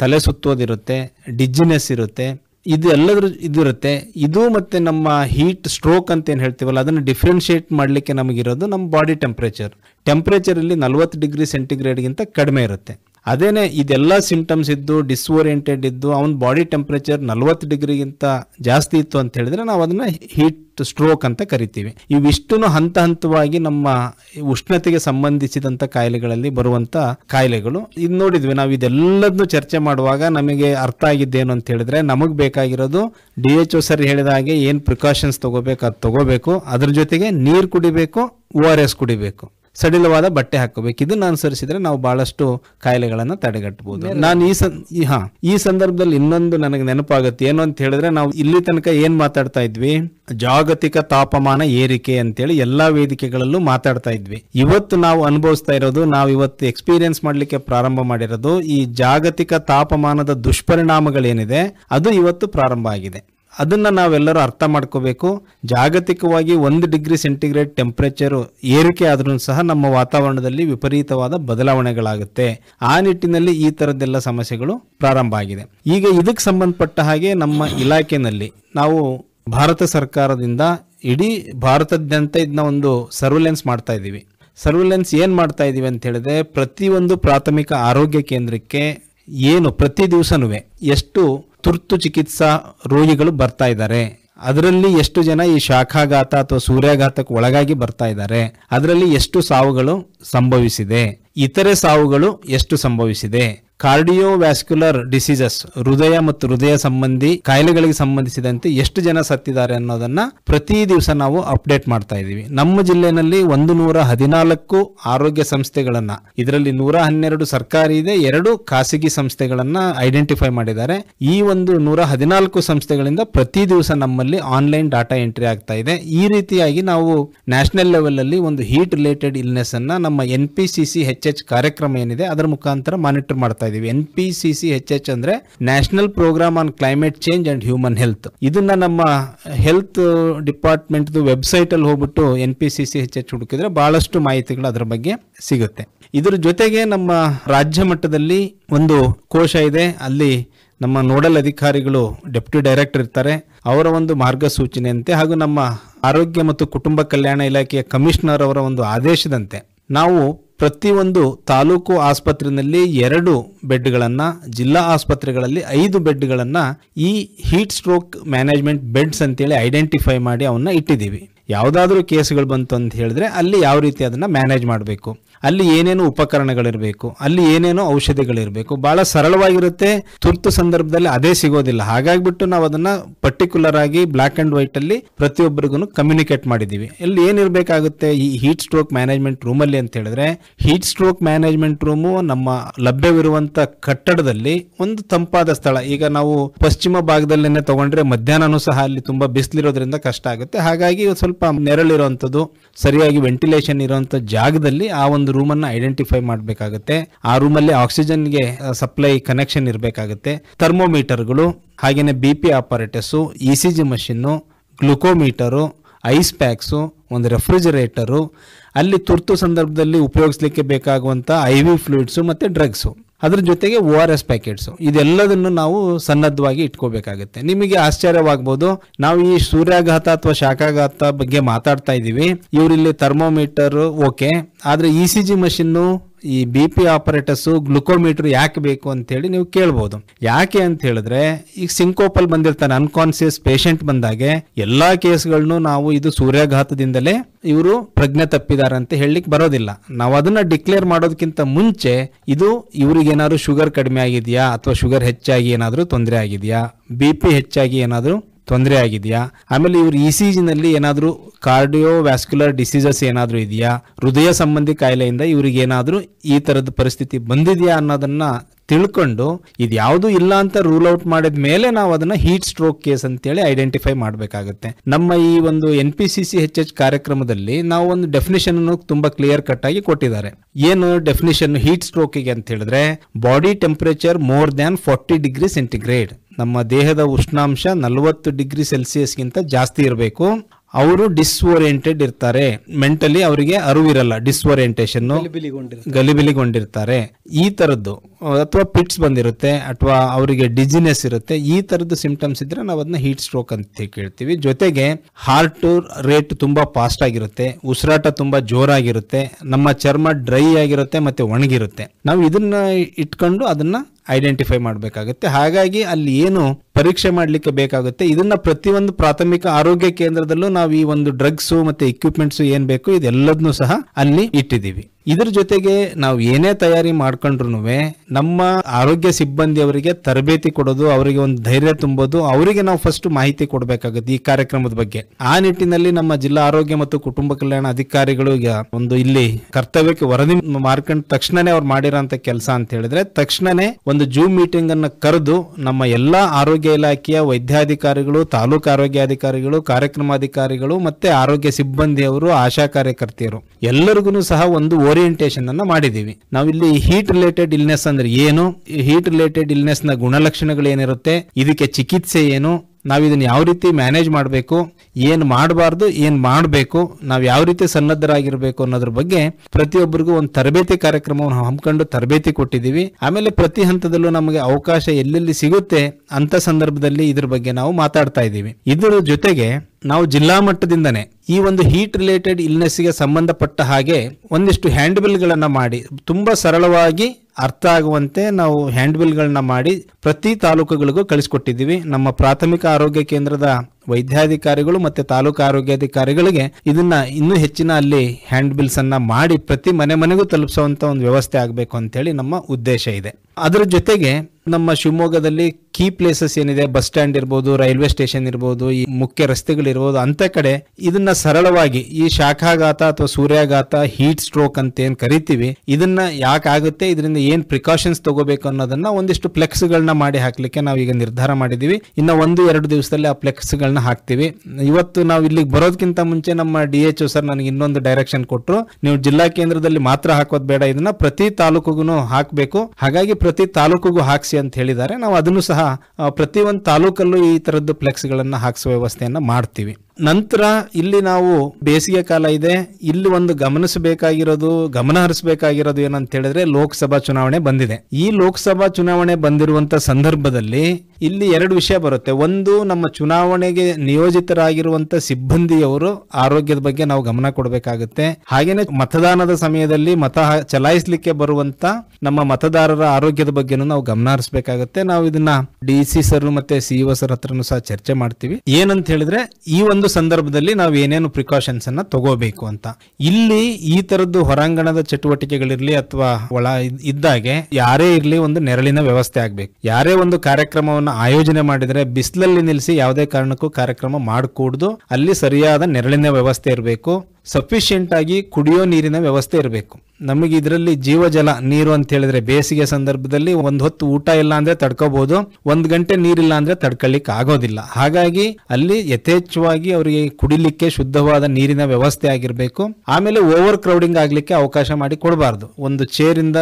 ತಲೆ ಸುತ್ತೋದಿರುತ್ತೆ ಡಿಜಿನೆಸ್ ಇರುತ್ತೆ ಇದು ಎಲ್ಲದ್ರ ಇದಿರುತ್ತೆ ಇದು ಮತ್ತು ನಮ್ಮ ಹೀಟ್ ಸ್ಟ್ರೋಕ್ ಅಂತ ಏನು ಹೇಳ್ತೀವಲ್ಲ ಅದನ್ನು ಡಿಫ್ರೆನ್ಷಿಯೇಟ್ ಮಾಡಲಿಕ್ಕೆ ನಮಗಿರೋದು ನಮ್ಮ ಬಾಡಿ ಟೆಂಪ್ರೇಚರ್ ಟೆಂಪ್ರೇಚರಲ್ಲಿ ನಲ್ವತ್ತು ಡಿಗ್ರಿ ಸೆಂಟಿಗ್ರೇಡ್ಗಿಂತ ಕಡಿಮೆ ಇರುತ್ತೆ ಅದೇನೆ ಇದೆಲ್ಲ ಸಿಂಪ್ಟಮ್ಸ್ ಇದ್ದು ಡಿಸ್ಓರಿಯೆಂಟೆಡ್ ಇದ್ದು ಅವನ ಬಾಡಿ ಟೆಂಪ್ರೇಚರ್ ನಲ್ವತ್ತು ಡಿಗ್ರಿಗಿಂತ ಜಾಸ್ತಿ ಇತ್ತು ಅಂತ ಹೇಳಿದ್ರೆ ನಾವು ಅದನ್ನ ಹೀಟ್ ಸ್ಟ್ರೋಕ್ ಅಂತ ಕರಿತೀವಿ ಇವಿಷ್ಟು ಹಂತ ಹಂತವಾಗಿ ನಮ್ಮ ಉಷ್ಣತೆಗೆ ಸಂಬಂಧಿಸಿದಂತ ಕಾಯಿಲೆಗಳಲ್ಲಿ ಬರುವಂತ ಕಾಯಿಲೆಗಳು ಇದು ನೋಡಿದ್ವಿ ನಾವು ಇದೆಲ್ಲದನ್ನು ಚರ್ಚೆ ಮಾಡುವಾಗ ನಮಗೆ ಅರ್ಥ ಆಗಿದ್ದೇನು ಅಂತ ಹೇಳಿದ್ರೆ ನಮಗೆ ಬೇಕಾಗಿರೋದು ಡಿ ಎಚ್ ಒ ಸರ್ ಹೇಳಿದ ಹಾಗೆ ಏನು ಪ್ರಿಕಾಷನ್ಸ್ ತಗೋಬೇಕು ಅದು ತಗೋಬೇಕು ಅದ್ರ ಜೊತೆಗೆ ನೀರು ಕುಡಿಬೇಕು ಓ ಆರ್ ಎಸ್ ಕುಡಿಬೇಕು ಸಡಿಲವಾದ ಬಟ್ಟೆ ಹಾಕಬೇಕು ಇದನ್ನ ಅನುಸರಿಸಿದ್ರೆ ನಾವು ಬಹಳಷ್ಟು ಕಾಯಿಲೆಗಳನ್ನು ತಡೆಗಟ್ಟಬಹುದು ನಾನು ಈ ಹಾ ಈ ಸಂದರ್ಭದಲ್ಲಿ ಇನ್ನೊಂದು ನನಗೆ ನೆನಪಾಗುತ್ತೆ ಏನು ಅಂತ ಹೇಳಿದ್ರೆ ನಾವು ಇಲ್ಲಿ ತನಕ ಏನ್ ಮಾತಾಡ್ತಾ ಇದ್ವಿ ಜಾಗತಿಕ ತಾಪಮಾನ ಏರಿಕೆ ಅಂತೇಳಿ ಎಲ್ಲಾ ವೇದಿಕೆಗಳಲ್ಲೂ ಮಾತಾಡ್ತಾ ಇದ್ವಿ ಇವತ್ತು ನಾವು ಅನುಭವಿಸ್ತಾ ಇರೋದು ನಾವು ಇವತ್ತು ಎಕ್ಸ್ಪೀರಿಯನ್ಸ್ ಮಾಡ್ಲಿಕ್ಕೆ ಪ್ರಾರಂಭ ಮಾಡಿರೋದು ಈ ಜಾಗತಿಕ ತಾಪಮಾನದ ದುಷ್ಪರಿಣಾಮಗಳೇನಿದೆ ಅದು ಇವತ್ತು ಪ್ರಾರಂಭ ಆಗಿದೆ ಅದನ್ನು ನಾವೆಲ್ಲರೂ ಅರ್ಥ ಮಾಡ್ಕೋಬೇಕು ಜಾಗತಿಕವಾಗಿ ಒಂದು ಡಿಗ್ರಿ ಸೆಂಟಿಗ್ರೇಡ್ ಟೆಂಪ್ರೇಚರು ಏರಿಕೆ ಆದ್ರೂ ಸಹ ನಮ್ಮ ವಾತಾವರಣದಲ್ಲಿ ವಿಪರೀತವಾದ ಬದಲಾವಣೆಗಳಾಗುತ್ತೆ ಆ ನಿಟ್ಟಿನಲ್ಲಿ ಈ ಥರದ್ದೆಲ್ಲ ಸಮಸ್ಯೆಗಳು ಪ್ರಾರಂಭ ಆಗಿದೆ ಈಗ ಇದಕ್ಕೆ ಸಂಬಂಧಪಟ್ಟ ಹಾಗೆ ನಮ್ಮ ಇಲಾಖೆಯಲ್ಲಿ ನಾವು ಭಾರತ ಸರ್ಕಾರದಿಂದ ಇಡೀ ಭಾರತದಾದ್ಯಂತ ಇದನ್ನ ಒಂದು ಸರ್ವೆಲೆನ್ಸ್ ಮಾಡ್ತಾ ಇದ್ದೀವಿ ಸರ್ವೆಲೆನ್ಸ್ ಏನು ಮಾಡ್ತಾ ಇದ್ದೀವಿ ಅಂತ ಹೇಳಿದ್ರೆ ಪ್ರತಿಯೊಂದು ಪ್ರಾಥಮಿಕ ಆರೋಗ್ಯ ಕೇಂದ್ರಕ್ಕೆ ಏನು ಪ್ರತಿ ದಿವಸನೂ ಎಷ್ಟು ತುರ್ತು ಚಿಕಿತ್ಸಾ ರೋಗಿಗಳು ಬರ್ತಾ ಇದ್ದಾರೆ ಅದರಲ್ಲಿ ಎಷ್ಟು ಜನ ಈ ಶಾಖಾಘಾತ ಅಥವಾ ಸೂರ್ಯಾಘಾತಕ್ಕೆ ಒಳಗಾಗಿ ಬರ್ತಾ ಇದ್ದಾರೆ ಅದರಲ್ಲಿ ಎಷ್ಟು ಸಾವುಗಳು ಸಂಭವಿಸಿದೆ ಇತರೆ ಸಾವುಗಳು ಎಷ್ಟು ಸಂಭವಿಸಿದೆ ವ್ಯಾಸ್ಕ್ಯುಲರ್ ಡಿಸೀಸಸ್ ಹೃದಯ ಮತ್ತು ಹೃದಯ ಸಂಬಂಧಿ ಕಾಯಿಲೆಗಳಿಗೆ ಸಂಬಂಧಿಸಿದಂತೆ ಎಷ್ಟು ಜನ ಸತ್ತಿದ್ದಾರೆ ಅನ್ನೋದನ್ನ ಪ್ರತಿ ದಿವಸ ನಾವು ಅಪ್ಡೇಟ್ ಮಾಡ್ತಾ ಇದ್ದೀವಿ ನಮ್ಮ ಜಿಲ್ಲೆನಲ್ಲಿ ಒಂದು ನೂರ ಹದಿನಾಲ್ಕು ಆರೋಗ್ಯ ಸಂಸ್ಥೆಗಳನ್ನ ಇದರಲ್ಲಿ ನೂರ ಹನ್ನೆರಡು ಸರ್ಕಾರಿ ಇದೆ ಎರಡು ಖಾಸಗಿ ಸಂಸ್ಥೆಗಳನ್ನ ಐಡೆಂಟಿಫೈ ಮಾಡಿದ್ದಾರೆ ಈ ಒಂದು ನೂರ ಹದಿನಾಲ್ಕು ಸಂಸ್ಥೆಗಳಿಂದ ಪ್ರತಿ ದಿವಸ ನಮ್ಮಲ್ಲಿ ಆನ್ಲೈನ್ ಡಾಟಾ ಎಂಟ್ರಿ ಆಗ್ತಾ ಇದೆ ಈ ರೀತಿಯಾಗಿ ನಾವು ನ್ಯಾಷನಲ್ ಲೆವೆಲ್ ಅಲ್ಲಿ ಒಂದು ಹೀಟ್ ರಿಲೇಟೆಡ್ ಇಲ್ನೆಸ್ ಅನ್ನ ನಮ್ಮ N P C C H ಕಾರ್ಯಕ್ರಮ ಏನಿದೆ ಅದರ ಮುಖಾಂತರ ಮಾನಿಟರ್ ಮಾಡ್ತಾ ಇದೀವಿ N P C C H H ಅಂದ್ರೆ national programme on climate change and human health ಇದನ್ನ ನಮ್ಮ ಹೆಲ್ತ್ ಡಿಪಾರ್ಟ್ಮೆಂಟ್ ವೆಬ್ಸೈಟ್ ಅಲ್ಲಿ ಹೋಗ್ಬಿಟ್ಟು N P C C H H ಹುಡುಕಿದ್ರೆ ಬಹಳಷ್ಟು ಮಾಹಿತಿಗಳು ಅದರ ಬಗ್ಗೆ ಸಿಗುತ್ತೆ ಇದರ ಜೊತೆಗೆ ನಮ್ಮ ರಾಜ್ಯ ಮಟ್ಟದಲ್ಲಿ ಒಂದು ಕೋಶ ಇದೆ ಅಲ್ಲಿ ನಮ್ಮ ನೋಡಲ್ ಅಧಿಕಾರಿಗಳು ಡೆಪ್ಟಿ ಡೈರೆಕ್ಟರ್ ಇರ್ತಾರೆ ಅವರ ಒಂದು ಮಾರ್ಗಸೂಚನೆಯಂತೆ ಹಾಗೂ ನಮ್ಮ ಆರೋಗ್ಯ ಮತ್ತು ಕುಟುಂಬ ಕಲ್ಯಾಣ ಇಲಾಖೆಯ ಕಮಿಷನರ್ ಅವರ ಒಂದು ಆದೇಶದಂತೆ ನಾವು ಪ್ರತಿಯೊಂದು ತಾಲೂಕು ಆಸ್ಪತ್ರೆಯಲ್ಲಿ ಎರಡು ಬೆಡ್ಗಳನ್ನು ಜಿಲ್ಲಾ ಆಸ್ಪತ್ರೆಗಳಲ್ಲಿ ಐದು ಬೆಡ್ಗಳನ್ನು ಈ ಹೀಟ್ ಸ್ಟ್ರೋಕ್ ಮ್ಯಾನೇಜ್ಮೆಂಟ್ ಬೆಡ್ಸ್ ಅಂತೇಳಿ ಐಡೆಂಟಿಫೈ ಮಾಡಿ ಅವನ್ನ ಇಟ್ಟಿದ್ದೀವಿ ಯಾವುದಾದ್ರೂ ಕೇಸ್ಗಳು ಬಂತು ಅಂತ ಹೇಳಿದ್ರೆ ಅಲ್ಲಿ ಯಾವ ರೀತಿ ಅದನ್ನು ಮ್ಯಾನೇಜ್ ಮಾಡಬೇಕು ಅಲ್ಲಿ ಏನೇನು ಉಪಕರಣಗಳಿರಬೇಕು ಅಲ್ಲಿ ಏನೇನು ಔಷಧಿಗಳಿರಬೇಕು ಬಹಳ ಸರಳವಾಗಿರುತ್ತೆ ತುರ್ತು ಸಂದರ್ಭದಲ್ಲಿ ಅದೇ ಸಿಗೋದಿಲ್ಲ ಹಾಗಾಗಿಬಿಟ್ಟು ನಾವು ಅದನ್ನ ಪರ್ಟಿಕ್ಯುಲರ್ ಆಗಿ ಬ್ಲ್ಯಾಕ್ ಅಂಡ್ ವೈಟ್ ಅಲ್ಲಿ ಪ್ರತಿಯೊಬ್ಬರಿಗೂ ಕಮ್ಯುನಿಕೇಟ್ ಮಾಡಿದೀವಿ ಇಲ್ಲಿ ಏನಿರಬೇಕಾಗುತ್ತೆ ಈ ಹೀಟ್ ಸ್ಟ್ರೋಕ್ ಮ್ಯಾನೇಜ್ಮೆಂಟ್ ರೂಮ್ ಅಲ್ಲಿ ಅಂತ ಹೇಳಿದ್ರೆ ಹೀಟ್ ಸ್ಟ್ರೋಕ್ ಮ್ಯಾನೇಜ್ಮೆಂಟ್ ರೂಮು ನಮ್ಮ ಲಭ್ಯವಿರುವಂತ ಕಟ್ಟಡದಲ್ಲಿ ಒಂದು ತಂಪಾದ ಸ್ಥಳ ಈಗ ನಾವು ಪಶ್ಚಿಮ ಭಾಗದಲ್ಲೇನೆ ತಗೊಂಡ್ರೆ ಮಧ್ಯಾಹ್ನನೂ ಸಹ ಅಲ್ಲಿ ತುಂಬಾ ಬಿಸಿಲಿರೋದ್ರಿಂದ ಕಷ್ಟ ಆಗುತ್ತೆ ಹಾಗಾಗಿ ಸ್ವಲ್ಪ ನೆರಳಿರುವಂತದ್ದು ಸರಿಯಾಗಿ ವೆಂಟಿಲೇಷನ್ ಇರುವಂತ ಜಾಗದಲ್ಲಿ ಆ ಒಂದು E ಒಂದು ರೂಮನ್ನು ಐಡೆಂಟಿಫೈ ಮಾಡಬೇಕಾಗುತ್ತೆ ಆ ರೂಮಲ್ಲಿ ಆಕ್ಸಿಜನ್ಗೆ ಸಪ್ಲೈ ಕನೆಕ್ಷನ್ ಇರಬೇಕಾಗುತ್ತೆ ಥರ್ಮೋಮೀಟರ್ಗಳು ಹಾಗೆಯೇ B P apparatus E C G machine glucometer ice packs ಒಂದು ರೆಫ್ರಿಜರೇಟರು ಅಲ್ಲಿ ತುರ್ತು ಸಂದರ್ಭದಲ್ಲಿ ಉಪಯೋಗಿಸಲಿಕ್ಕೆ ಬೇಕಾಗುವಂಥ ಐ ವಿ ಫ್ಲೂಯಿಡ್ಸು ಮತ್ತು ಡ್ರಗ್ಸು ಅದ್ರ ಜೊತೆಗೆ ಓ ಆರ್ ಎಸ್ ಪ್ಯಾಕೆಟ್ಸ್ ಇದೆಲ್ಲದನ್ನು ನಾವು ಸನ್ನದ್ಧವಾಗಿ ಇಟ್ಕೋಬೇಕಾಗುತ್ತೆ ನಿಮಗೆ ಆಶ್ಚರ್ಯವಾಗ್ಬೋದು ನಾವು ಈ ಸೂರ್ಯಾಘಾತ ಅಥವಾ ಶಾಖಾಘಾತ ಬಗ್ಗೆ ಮಾತಾಡ್ತಾ ಇದ್ದೀವಿ ಇವರಿಲ್ಲಿ ಥರ್ಮೋಮೀಟರ್ ಓಕೆ ಆದರೆ ಇ ಸಿ ಜಿ ಮಷಿನ್ನು ಈ ಬಿ ಪಿ ಆಪರೇಟರ್ಸು ಗ್ಲುಕೋಮೀಟ್ರ್ ಯಾಕೆ ಬೇಕು ಅಂತೇಳಿ ನೀವು ಕೇಳ್ಬೋದು ಯಾಕೆ ಅಂತ ಹೇಳಿದ್ರೆ ಈಗ ಸಿಂಕೋಪಲ್ ಬಂದಿರ್ತಾನೆ ಅನ್ಕಾನ್ಸಿಯಸ್ ಪೇಷಂಟ್ ಬಂದಾಗೆ ಎಲ್ಲಾ ಕೇಸ್ಗಳನ್ನು ನಾವು ಇದು ಸೂರ್ಯಾಘಾತದಿಂದಲೇ ಇವರು ಪ್ರಜ್ಞೆ ತಪ್ಪಿದ್ದಾರೆ ಅಂತ ಹೇಳಲಿಕ್ಕೆ ಬರೋದಿಲ್ಲ ನಾವು ಅದನ್ನ ಡಿಕ್ಲೇರ್ ಮಾಡೋದಕ್ಕಿಂತ ಮುಂಚೆ ಇದು ಇವರಿಗೇನಾದ್ರು ಶುಗರ್ ಕಡಿಮೆ ಆಗಿದೆಯಾ ಅಥವಾ ಶುಗರ್ ಹೆಚ್ಚಾಗಿ ಏನಾದರೂ ತೊಂದರೆ ಆಗಿದೆಯಾ ಬಿ ಪಿ ಹೆಚ್ಚಾಗಿ ಏನಾದರೂ ತೊಂದರೆ ಆಗಿದೆಯಾ ಆಮೇಲೆ ಇವರು ಇ ಸಿ ಜಿನಲ್ಲಿ ಏನಾದರೂ ಕಾರ್ಡಿಯೋ ವ್ಯಾಸ್ಕ್ಯುಲರ್ ಡಿಸೀಸಸ್ ಏನಾದರೂ ಇದೆಯಾ ಹೃದಯ ಸಂಬಂಧಿ ಕಾಯಿಲೆಯಿಂದ ಏನಾದರೂ ಈ ಥರದ ಪರಿಸ್ಥಿತಿ ಬಂದಿದೆಯಾ ಅನ್ನೋದನ್ನು ತಿಳ್ಕೊಂಡು ಇದು ಯಾವುದು ಇಲ್ಲ ಅಂತ ರೂಲ್ ಔಟ್ ಮಾಡಿದ ಮೇಲೆ ನಾವು ಅದನ್ನ ಹೀಟ್ ಸ್ಟ್ರೋಕ್ ಕೇಸ್ ಅಂತೇಳಿ ಐಡೆಂಟಿಫೈ ಮಾಡಬೇಕಾಗುತ್ತೆ ನಮ್ಮ ಈ ಒಂದು N P C C H H ಕಾರ್ಯಕ್ರಮದಲ್ಲಿ ನಾವು ಒಂದು ಅನ್ನು ತುಂಬಾ ಕ್ಲಿಯರ್ ಕಟ್ ಆಗಿ ಕೊಟ್ಟಿದ್ದಾರೆ ಏನು ಡೆಫಿನಿಷನ್ ಹೀಟ್ ಸ್ಟ್ರೋಕಿಗೆ ಅಂತ ಹೇಳಿದ್ರೆ body temperature more than forty degree centigrade ನಮ್ಮ ದೇಹದ ಉಷ್ಣಾಂಶ ನಲವತ್ತು ಡಿಗ್ರಿ ಸೆಲ್ಸಿಯಸ್ಗಿಂತ ಜಾಸ್ತಿ ಇರಬೇಕು ಅವರು ಡಿಸ್ಓರಿಯೆಂಟೆಡ್ ಇರ್ತಾರೆ ಮೆಂಟಲಿ ಅವರಿಗೆ ಅರಿವಿರಲ್ಲ ಡಿಸ್ಓರಿಯೆಂಟೇಶನ್ ಗಲಿಬಿಲಿಗೊಂಡಿರ್ತಾರೆ ಈ ತರದ್ದು ಅಥವಾ ಪಿಟ್ಸ್ ಬಂದಿರುತ್ತೆ ಅಥವಾ ಅವರಿಗೆ ಡಿಸಿನೆಸ್ ಇರುತ್ತೆ ಈ ತರದ್ದು ಸಿಂಪ್ಟಮ್ಸ್ ಇದ್ರೆ ನಾವು ಅದನ್ನ ಹೀಟ್ ಸ್ಟ್ರೋಕ್ ಅಂತ ಕೇಳ್ತೀವಿ ಜೊತೆಗೆ ಹಾರ್ಟ್ ರೇಟ್ ತುಂಬಾ ಫಾಸ್ಟ್ ಆಗಿರುತ್ತೆ ಉಸಿರಾಟ ತುಂಬಾ ಜೋರಾಗಿರುತ್ತೆ ನಮ್ಮ ಚರ್ಮ ಡ್ರೈ ಆಗಿರುತ್ತೆ ಮತ್ತೆ ಒಣಗಿರುತ್ತೆ ನಾವು ಇದನ್ನ ಇಟ್ಕೊಂಡು ಅದನ್ನ ಐಡೆಂಟಿಫೈ ಮಾಡಬೇಕಾಗುತ್ತೆ ಹಾಗಾಗಿ ಅಲ್ಲಿ ಏನು ಪರೀಕ್ಷೆ ಮಾಡಲಿಕ್ಕೆ ಬೇಕಾಗುತ್ತೆ ಇದನ್ನ ಪ್ರತಿಯೊಂದು ಪ್ರಾಥಮಿಕ ಆರೋಗ್ಯ ಕೇಂದ್ರದಲ್ಲೂ ನಾವು ಈ ಒಂದು ಡ್ರಗ್ಸ್ ಮತ್ತೆ ಎಕ್ವಿಪ್ಮೆಂಟ್ಸ್ ಏನ್ ಬೇಕು ಇದೆಲ್ಲದನ್ನೂ ಸಹ ಅಲ್ಲಿ ಇಟ್ಟಿದ್ದೀವಿ ಇದ್ರ ಜೊತೆಗೆ ನಾವು ಏನೇ ತಯಾರಿ ಮಾಡ್ಕೊಂಡ್ರು ನಮ್ಮ ಆರೋಗ್ಯ ಸಿಬ್ಬಂದಿ ಅವರಿಗೆ ತರಬೇತಿ ಕೊಡೋದು ಅವರಿಗೆ ಒಂದು ಧೈರ್ಯ ತುಂಬೋದು ಅವರಿಗೆ ನಾವು ಫಸ್ಟ್ ಮಾಹಿತಿ ಕೊಡಬೇಕಾಗುತ್ತೆ ಈ ಕಾರ್ಯಕ್ರಮದ ಬಗ್ಗೆ ಆ ನಿಟ್ಟಿನಲ್ಲಿ ನಮ್ಮ ಜಿಲ್ಲಾ ಆರೋಗ್ಯ ಮತ್ತು ಕುಟುಂಬ ಕಲ್ಯಾಣ ಅಧಿಕಾರಿಗಳು ಒಂದು ಇಲ್ಲಿ ಕರ್ತವ್ಯಕ್ಕೆ ವರದಿ ಮಾರ್ಕೊಂಡ್ ತಕ್ಷಣನೇ ಅವ್ರು ಮಾಡಿರೋ ಕೆಲಸ ಅಂತ ಹೇಳಿದ್ರೆ ತಕ್ಷಣನೇ ಒಂದು ಜೂಮ್ ಮೀಟಿಂಗ್ ಅನ್ನ ಕರೆದು ನಮ್ಮ ಎಲ್ಲಾ ಆರೋಗ್ಯ ಇಲಾಖೆಯ ವೈದ್ಯಾಧಿಕಾರಿಗಳು ತಾಲೂಕು ಆರೋಗ್ಯಾಧಿಕಾರಿಗಳು ಕಾರ್ಯಕ್ರಮಾಧಿಕಾರಿಗಳು ಮತ್ತೆ ಆರೋಗ್ಯ ಸಿಬ್ಬಂದಿಯವರು ಆಶಾ ಕಾರ್ಯಕರ್ತೆಯರು ಎಲ್ಲರಿಗೂ ಸಹ ಒಂದು ಓರಿಯೆಂಟೇಷನ್ ಅನ್ನು ಮಾಡಿದ್ದೀವಿ ನಾವಿಲ್ಲಿ ಹೀಟ್ ರಿಲೇಟೆಡ್ ಇಲ್ನೆಸ್ ಅಂದ್ರೆ ಏನು ಹೀಟ್ ರಿಲೇಟೆಡ್ ಇಲ್ನೆಸ್ ನ ಏನಿರುತ್ತೆ ಇದಕ್ಕೆ ಚಿಕಿತ್ಸೆ ಏನು ನಾವು ಇದನ್ನು ಯಾವ ರೀತಿ ಮ್ಯಾನೇಜ್ ಮಾಡಬೇಕು ಏನು ಮಾಡಬಾರ್ದು ಏನು ಮಾಡಬೇಕು ನಾವು ಯಾವ ರೀತಿ ಸನ್ನದ್ಧರಾಗಿರಬೇಕು ಅನ್ನೋದ್ರ ಬಗ್ಗೆ ಪ್ರತಿಯೊಬ್ಬರಿಗೂ ಒಂದು ತರಬೇತಿ ಕಾರ್ಯಕ್ರಮವನ್ನು ಹಮ್ಮಿಕೊಂಡು ತರಬೇತಿ ಕೊಟ್ಟಿದ್ದೀವಿ ಆಮೇಲೆ ಪ್ರತಿ ಹಂತದಲ್ಲೂ ನಮಗೆ ಅವಕಾಶ ಎಲ್ಲೆಲ್ಲಿ ಸಿಗುತ್ತೆ ಅಂತ ಸಂದರ್ಭದಲ್ಲಿ ಇದ್ರ ಬಗ್ಗೆ ನಾವು ಮಾತಾಡ್ತಾ ಇದ್ದೀವಿ ಇದರ ಜೊತೆಗೆ ನಾವು ಜಿಲ್ಲಾ ಮಟ್ಟದಿಂದನೇ ಈ ಒಂದು ಹೀಟ್ ರಿಲೇಟೆಡ್ ಇಲ್ನೆಸ್ಗೆ ಸಂಬಂಧಪಟ್ಟ ಹಾಗೆ ಒಂದಿಷ್ಟು ಹ್ಯಾಂಡ್ಬಿಲ್ಗಳನ್ನು ಮಾಡಿ ತುಂಬಾ ಸರಳವಾಗಿ ಅರ್ಥ ಆಗುವಂತೆ ನಾವು ಹ್ಯಾಂಡ್ಬಿಲ್ಗಳನ್ನ ಮಾಡಿ ಪ್ರತಿ ತಾಲೂಕುಗಳಿಗೂ ಕಳಿಸ್ಕೊಟ್ಟಿದ್ದೀವಿ ನಮ್ಮ ಪ್ರಾಥಮಿಕ ಆರೋಗ್ಯ ಕೇಂದ್ರದ ವೈದ್ಯಾಧಿಕಾರಿಗಳು ಮತ್ತೆ ತಾಲೂಕು ಆರೋಗ್ಯಾಧಿಕಾರಿಗಳಿಗೆ ಇದನ್ನ ಇನ್ನೂ ಹೆಚ್ಚಿನ ಅಲ್ಲಿ ಹ್ಯಾಂಡ್ ಬಿಲ್ಸ್ ಅನ್ನ ಮಾಡಿ ಪ್ರತಿ ಮನೆ ಮನೆಗೂ ತಲುಪಿಸುವಂತ ಒಂದು ವ್ಯವಸ್ಥೆ ಆಗಬೇಕು ಅಂತ ಹೇಳಿ ನಮ್ಮ ಉದ್ದೇಶ ಇದೆ ಅದರ ಜೊತೆಗೆ ನಮ್ಮ ಶಿವಮೊಗ್ಗದಲ್ಲಿ ಕೀ ಪ್ಲೇಸಸ್ ಏನಿದೆ ಬಸ್ ಸ್ಟ್ಯಾಂಡ್ ಇರ್ಬೋದು ರೈಲ್ವೆ ಸ್ಟೇಷನ್ ಇರ್ಬೋದು ಈ ಮುಖ್ಯ ರಸ್ತೆಗಳಿರ್ಬೋದು ಅಂತ ಕಡೆ ಇದನ್ನ ಸರಳವಾಗಿ ಈ ಶಾಖಾಘಾತ ಅಥವಾ ಸೂರ್ಯಾಘಾತ ಹೀಟ್ ಸ್ಟ್ರೋಕ್ ಅಂತ ಏನ್ ಕರಿತೀವಿ ಇದನ್ನ ಯಾಕೆ ಆಗುತ್ತೆ ಇದರಿಂದ ಏನ್ ಪ್ರಿಕಾಷನ್ಸ್ ತಗೋಬೇಕು ಅನ್ನೋದನ್ನ ಒಂದಿಷ್ಟು ಫ್ಲೆಕ್ಸ್ ಗಳನ್ನ ಮಾಡಿ ಹಾಕ್ಲಿಕ್ಕೆ ನಾವು ಈಗ ನಿರ್ಧಾರ ಮಾಡಿದೀವಿ ಇನ್ನ ಒಂದು ಎರಡು ದಿವಸದಲ್ಲಿ ಆ ಫ್ಲೆಕ್ಸ್ ಹಾಕ್ತಿವಿ ಹಾಕ್ತೀವಿ ಇವತ್ತು ನಾವು ಇಲ್ಲಿಗೆ ಬರೋದಕ್ಕಿಂತ ಮುಂಚೆ ನಮ್ಮ ಡಿ ಎಚ್ ಸರ್ ನನಗೆ ಇನ್ನೊಂದು ಡೈರೆಕ್ಷನ್ ಕೊಟ್ಟರು ನೀವು ಜಿಲ್ಲಾ ಕೇಂದ್ರದಲ್ಲಿ ಮಾತ್ರ ಹಾಕೋದು ಬೇಡ ಇದನ್ನ ಪ್ರತಿ ತಾಲೂಕಿಗೂ ಹಾಕಬೇಕು ಹಾಗಾಗಿ ಪ್ರತಿ ತಾಲೂಕಿಗೂ ಹಾಕ್ಸಿ ಅಂತ ಹೇಳಿದ್ದಾರೆ ನಾವು ಅದನ್ನು ಸಹ ಪ್ರತಿ ಒಂದು ತಾಲೂಕಲ್ಲೂ ಈ ತರದ್ದು ಫ್ಲೆಕ್ಸ್ ಗಳನ್ನ ಹಾಕಿಸುವ ವ್ಯವಸ್ಥೆಯನ್ನ ಮಾಡ್ತೀವಿ ನಂತರ ಇಲ್ಲಿ ನಾವು ಬೇಸಿಗೆ ಕಾಲ ಇದೆ ಇಲ್ಲಿ ಒಂದು ಗಮನಿಸಬೇಕಾಗಿರೋದು ಗಮನ ಹರಿಸಬೇಕಾಗಿರೋದು ಏನಂತ ಹೇಳಿದ್ರೆ ಲೋಕಸಭಾ ಚುನಾವಣೆ ಬಂದಿದೆ ಈ ಲೋಕಸಭಾ ಚುನಾವಣೆ ಬಂದಿರುವಂತ ಸಂದರ್ಭದಲ್ಲಿ ಇಲ್ಲಿ ಎರಡು ವಿಷಯ ಬರುತ್ತೆ ಒಂದು ನಮ್ಮ ಚುನಾವಣೆಗೆ ನಿಯೋಜಿತರಾಗಿರುವಂತ ಸಿಬ್ಬಂದಿಯವರು ಆರೋಗ್ಯದ ಬಗ್ಗೆ ನಾವು ಗಮನ ಕೊಡಬೇಕಾಗುತ್ತೆ ಹಾಗೇನೆ ಮತದಾನದ ಸಮಯದಲ್ಲಿ ಮತ ಚಲಾಯಿಸಲಿಕ್ಕೆ ಬರುವಂತ ನಮ್ಮ ಮತದಾರರ ಆರೋಗ್ಯದ ಬಗ್ಗೆ ನಾವು ಗಮನ ಹರಿಸಬೇಕಾಗುತ್ತೆ ನಾವು ಇದನ್ನ ಡಿ ಸಿ ಸರ್ ಮತ್ತೆ ಸಿಇಒ ಸರ್ ಹತ್ರನು ಸಹ ಚರ್ಚೆ ಮಾಡ್ತೀವಿ ಏನಂತ ಹೇಳಿದ್ರೆ ಈ ಒಂದು ಒಂದು ಸಂದರ್ಭದಲ್ಲಿ ನಾವು ಏನೇನು ಪ್ರಿಕಾಷನ್ಸ್ ಅನ್ನ ತಗೋಬೇಕು ಅಂತ ಇಲ್ಲಿ ಈ ತರದ್ದು ಹೊರಾಂಗಣದ ಚಟುವಟಿಕೆಗಳಿರಲಿ ಅಥವಾ ಒಳ ಇದ್ದಾಗೆ ಯಾರೇ ಇರಲಿ ಒಂದು ನೆರಳಿನ ವ್ಯವಸ್ಥೆ ಆಗ್ಬೇಕು ಯಾರೇ ಒಂದು ಕಾರ್ಯಕ್ರಮವನ್ನು ಆಯೋಜನೆ ಮಾಡಿದರೆ ಬಿಸಿಲಲ್ಲಿ ನಿಲ್ಲಿಸಿ ಯಾವುದೇ ಕಾರಣಕ್ಕೂ ಕಾರ್ಯಕ್ರಮ ಮಾಡಕೂಡ್ದು ಅಲ್ಲಿ ಸರಿಯಾದ ನೆರಳಿನ ವ್ಯವಸ್ಥೆ ಇರಬೇಕು ಸಫಿಶಿಯಂಟ್ ಆಗಿ ಕುಡಿಯೋ ನೀರಿನ ವ್ಯವಸ್ಥೆ ಇರಬೇಕು ನಮಗೆ ಇದರಲ್ಲಿ ಜೀವಜಲ ನೀರು ಅಂತ ಹೇಳಿದ್ರೆ ಬೇಸಿಗೆ ಸಂದರ್ಭದಲ್ಲಿ ಒಂದ್ ಹೊತ್ತು ಊಟ ಇಲ್ಲ ಅಂದ್ರೆ ತಡ್ಕೋಬಹುದು ಒಂದ್ ಗಂಟೆ ನೀರಿಲ್ಲ ಅಂದ್ರೆ ತಡ್ಕೊಳ್ಳಿಕ್ ಆಗೋದಿಲ್ಲ ಹಾಗಾಗಿ ಅಲ್ಲಿ ಯಥೇಚ್ಛವಾಗಿ ಅವರಿಗೆ ಕುಡಿಲಿಕ್ಕೆ ಶುದ್ಧವಾದ ನೀರಿನ ವ್ಯವಸ್ಥೆ ಆಗಿರಬೇಕು ಆಮೇಲೆ ಓವರ್ ಕ್ರೌಡಿಂಗ್ ಆಗಲಿಕ್ಕೆ ಅವಕಾಶ ಮಾಡಿ ಕೊಡಬಾರ್ದು ಒಂದು ಚೇರಿಂದ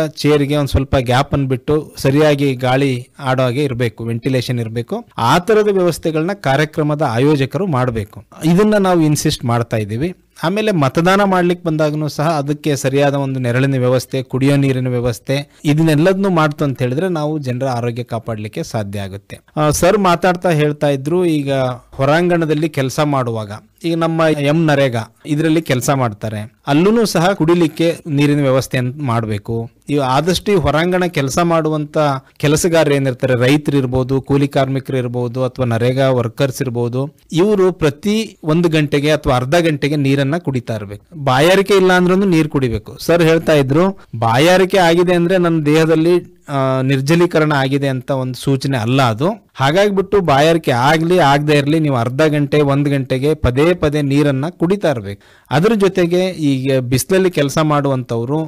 ಗೆ ಒಂದು ಸ್ವಲ್ಪ ಗ್ಯಾಪ್ ಅನ್ನು ಬಿಟ್ಟು ಸರಿಯಾಗಿ ಗಾಳಿ ಆಡೋ ಹಾಗೆ ಇರಬೇಕು ವೆಂಟಿಲೇಷನ್ ಇರಬೇಕು ಆ ತರದ ವ್ಯವಸ್ಥೆಗಳನ್ನ ಕಾರ್ಯಕ್ರಮದ ಆಯೋಜಕರು ಮಾಡಬೇಕು ಇದನ್ನ ನಾವು ಇನ್ಸಿಸ್ಟ್ ಮಾಡ್ತಾ ಇದ್ದೀವಿ ಆಮೇಲೆ ಮತದಾನ ಮಾಡ್ಲಿಕ್ಕೆ ಬಂದಾಗೂ ಸಹ ಅದಕ್ಕೆ ಸರಿಯಾದ ಒಂದು ನೆರಳಿನ ವ್ಯವಸ್ಥೆ ಕುಡಿಯೋ ನೀರಿನ ವ್ಯವಸ್ಥೆ ಇದನ್ನೆಲ್ಲದನ್ನು ಮಾಡ್ತು ಅಂತ ಹೇಳಿದ್ರೆ ನಾವು ಜನರ ಆರೋಗ್ಯ ಕಾಪಾಡಲಿಕ್ಕೆ ಸಾಧ್ಯ ಆಗುತ್ತೆ ಸರ್ ಮಾತಾಡ್ತಾ ಹೇಳ್ತಾ ಇದ್ರು ಈಗ ಹೊರಾಂಗಣದಲ್ಲಿ ಕೆಲಸ ಮಾಡುವಾಗ ಈಗ ನಮ್ಮ ಎಂ ನರೇಗಾ ಇದರಲ್ಲಿ ಕೆಲಸ ಮಾಡ್ತಾರೆ ಅಲ್ಲೂ ಸಹ ಕುಡಿಲಿಕ್ಕೆ ನೀರಿನ ವ್ಯವಸ್ಥೆ ಮಾಡಬೇಕು ಈ ಆದಷ್ಟು ಹೊರಾಂಗಣ ಕೆಲಸ ಮಾಡುವಂತ ಕೆಲಸಗಾರರು ಏನಿರ್ತಾರೆ ರೈತರು ಇರ್ಬೋದು ಕೂಲಿ ಕಾರ್ಮಿಕರು ಇರ್ಬೋದು ಅಥವಾ ನರೇಗಾ ವರ್ಕರ್ಸ್ ಇರ್ಬೋದು ಇವರು ಪ್ರತಿ ಒಂದು ಗಂಟೆಗೆ ಅಥವಾ ಅರ್ಧ ಗಂಟೆಗೆ ನೀರನ್ನ ಕುಡಿತಾ ಇರ್ಬೇಕು ಬಾಯಾರಿಕೆ ಇಲ್ಲ ಅಂದ್ರೂ ನೀರು ಕುಡಿಬೇಕು ಸರ್ ಹೇಳ್ತಾ ಇದ್ರು ಬಾಯಾರಿಕೆ ಆಗಿದೆ ಅಂದ್ರೆ ನನ್ನ ದೇಹದಲ್ಲಿ ನಿರ್ಜಲೀಕರಣ ಆಗಿದೆ ಅಂತ ಒಂದು ಸೂಚನೆ ಅಲ್ಲ ಅದು ಹಾಗಾಗಿಬಿಟ್ಟು ಬಾಯಾರಿಕೆ ಆಗಲಿ ಆಗದೆ ಇರಲಿ ನೀವು ಅರ್ಧ ಗಂಟೆ ಒಂದು ಗಂಟೆಗೆ ಪದೇ ಪದೇ ನೀರನ್ನು ಕುಡಿತಾ ಇರಬೇಕು ಅದರ ಜೊತೆಗೆ ಈಗ ಬಿಸಿಲಲ್ಲಿ ಕೆಲಸ ಮಾಡುವಂಥವ್ರು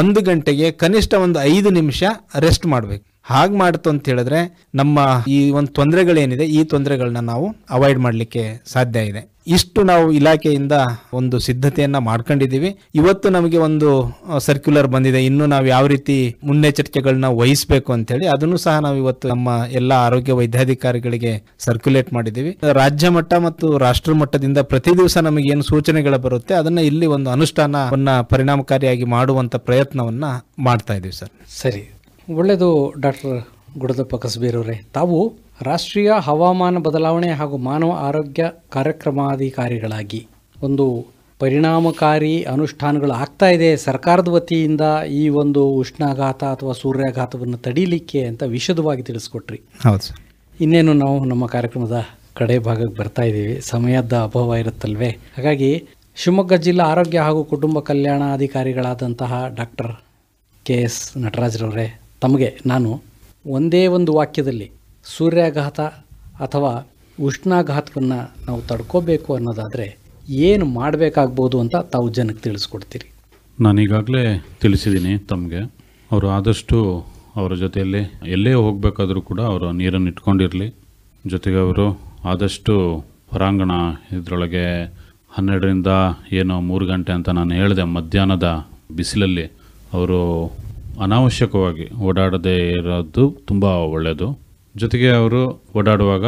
ಒಂದು ಗಂಟೆಗೆ ಕನಿಷ್ಠ ಒಂದು ಐದು ನಿಮಿಷ ರೆಸ್ಟ್ ಮಾಡಬೇಕು ಹಾಗೆ ಮಾಡ್ತು ಅಂತ ಹೇಳಿದ್ರೆ ನಮ್ಮ ಈ ಒಂದು ತೊಂದರೆಗಳೇನಿದೆ ಈ ತೊಂದರೆಗಳನ್ನ ನಾವು ಅವಾಯ್ಡ್ ಮಾಡಲಿಕ್ಕೆ ಸಾಧ್ಯ ಇದೆ ಇಷ್ಟು ನಾವು ಇಲಾಖೆಯಿಂದ ಒಂದು ಸಿದ್ಧತೆಯನ್ನ ಮಾಡ್ಕೊಂಡಿದ್ದೀವಿ ಇವತ್ತು ನಮಗೆ ಒಂದು ಸರ್ಕ್ಯುಲರ್ ಬಂದಿದೆ ಇನ್ನು ನಾವು ಯಾವ ರೀತಿ ಮುನ್ನೆಚ್ಚರಿಕೆಗಳನ್ನ ವಹಿಸಬೇಕು ಅಂತ ಹೇಳಿ ಅದನ್ನು ಸಹ ನಾವು ಇವತ್ತು ನಮ್ಮ ಎಲ್ಲ ಆರೋಗ್ಯ ವೈದ್ಯಾಧಿಕಾರಿಗಳಿಗೆ ಸರ್ಕ್ಯುಲೇಟ್ ಮಾಡಿದ್ದೀವಿ ರಾಜ್ಯ ಮಟ್ಟ ಮತ್ತು ರಾಷ್ಟ್ರ ಮಟ್ಟದಿಂದ ಪ್ರತಿ ದಿವಸ ನಮಗೆ ಏನು ಸೂಚನೆಗಳು ಬರುತ್ತೆ ಅದನ್ನ ಇಲ್ಲಿ ಒಂದು ಅನುಷ್ಠಾನವನ್ನ ಪರಿಣಾಮಕಾರಿಯಾಗಿ ಮಾಡುವಂತ ಪ್ರಯತ್ನವನ್ನ ಮಾಡ್ತಾ ಇದೀವಿ ಸರ್ ಸರಿ ಒಳ್ಳೆಯದು ಡಾಕ್ಟರ್ ಗುಡದಪ್ಪ ಕಸಬೀರವರೇ ತಾವು ರಾಷ್ಟ್ರೀಯ ಹವಾಮಾನ ಬದಲಾವಣೆ ಹಾಗೂ ಮಾನವ ಆರೋಗ್ಯ ಕಾರ್ಯಕ್ರಮಾಧಿಕಾರಿಗಳಾಗಿ ಒಂದು ಪರಿಣಾಮಕಾರಿ ಅನುಷ್ಠಾನಗಳು ಆಗ್ತಾ ಇದೆ ಸರ್ಕಾರದ ವತಿಯಿಂದ ಈ ಒಂದು ಉಷ್ಣಾಘಾತ ಅಥವಾ ಸೂರ್ಯಾಘಾತವನ್ನು ತಡೀಲಿಕ್ಕೆ ಅಂತ ವಿಶದವಾಗಿ ತಿಳಿಸ್ಕೊಟ್ರಿ ಹೌದು ಸರ್ ಇನ್ನೇನು ನಾವು ನಮ್ಮ ಕಾರ್ಯಕ್ರಮದ ಕಡೆ ಭಾಗಕ್ಕೆ ಬರ್ತಾ ಇದ್ದೀವಿ ಸಮಯದ ಅಭಾವ ಇರುತ್ತಲ್ವೇ ಹಾಗಾಗಿ ಶಿವಮೊಗ್ಗ ಜಿಲ್ಲಾ ಆರೋಗ್ಯ ಹಾಗೂ ಕುಟುಂಬ ಕಲ್ಯಾಣ ಅಧಿಕಾರಿಗಳಾದಂತಹ ಡಾಕ್ಟರ್ ಕೆ ಎಸ್ ನಟರಾಜ್ರವರೇ ತಮಗೆ ನಾನು ಒಂದೇ ಒಂದು ವಾಕ್ಯದಲ್ಲಿ ಸೂರ್ಯಾಘಾತ ಅಥವಾ ಉಷ್ಣಾಘಾತವನ್ನು ನಾವು ತಡ್ಕೋಬೇಕು ಅನ್ನೋದಾದರೆ ಏನು ಮಾಡಬೇಕಾಗ್ಬೋದು ಅಂತ ತಾವು ಜನಕ್ಕೆ ತಿಳಿಸ್ಕೊಡ್ತೀರಿ ನಾನೀಗಾಗಲೇ ತಿಳಿಸಿದ್ದೀನಿ ತಮಗೆ ಅವರು ಆದಷ್ಟು ಅವರ ಜೊತೆಯಲ್ಲಿ ಎಲ್ಲೇ ಹೋಗಬೇಕಾದರೂ ಕೂಡ ಅವರು ನೀರನ್ನು ಇಟ್ಕೊಂಡಿರಲಿ ಜೊತೆಗೆ ಅವರು ಆದಷ್ಟು ಹೊರಾಂಗಣ ಇದರೊಳಗೆ ಹನ್ನೆರಡರಿಂದ ಏನೋ ಮೂರು ಗಂಟೆ ಅಂತ ನಾನು ಹೇಳಿದೆ ಮಧ್ಯಾಹ್ನದ ಬಿಸಿಲಲ್ಲಿ ಅವರು ಅನಾವಶ್ಯಕವಾಗಿ ಓಡಾಡದೇ ಇರೋದು ತುಂಬ ಒಳ್ಳೆಯದು ಜೊತೆಗೆ ಅವರು ಓಡಾಡುವಾಗ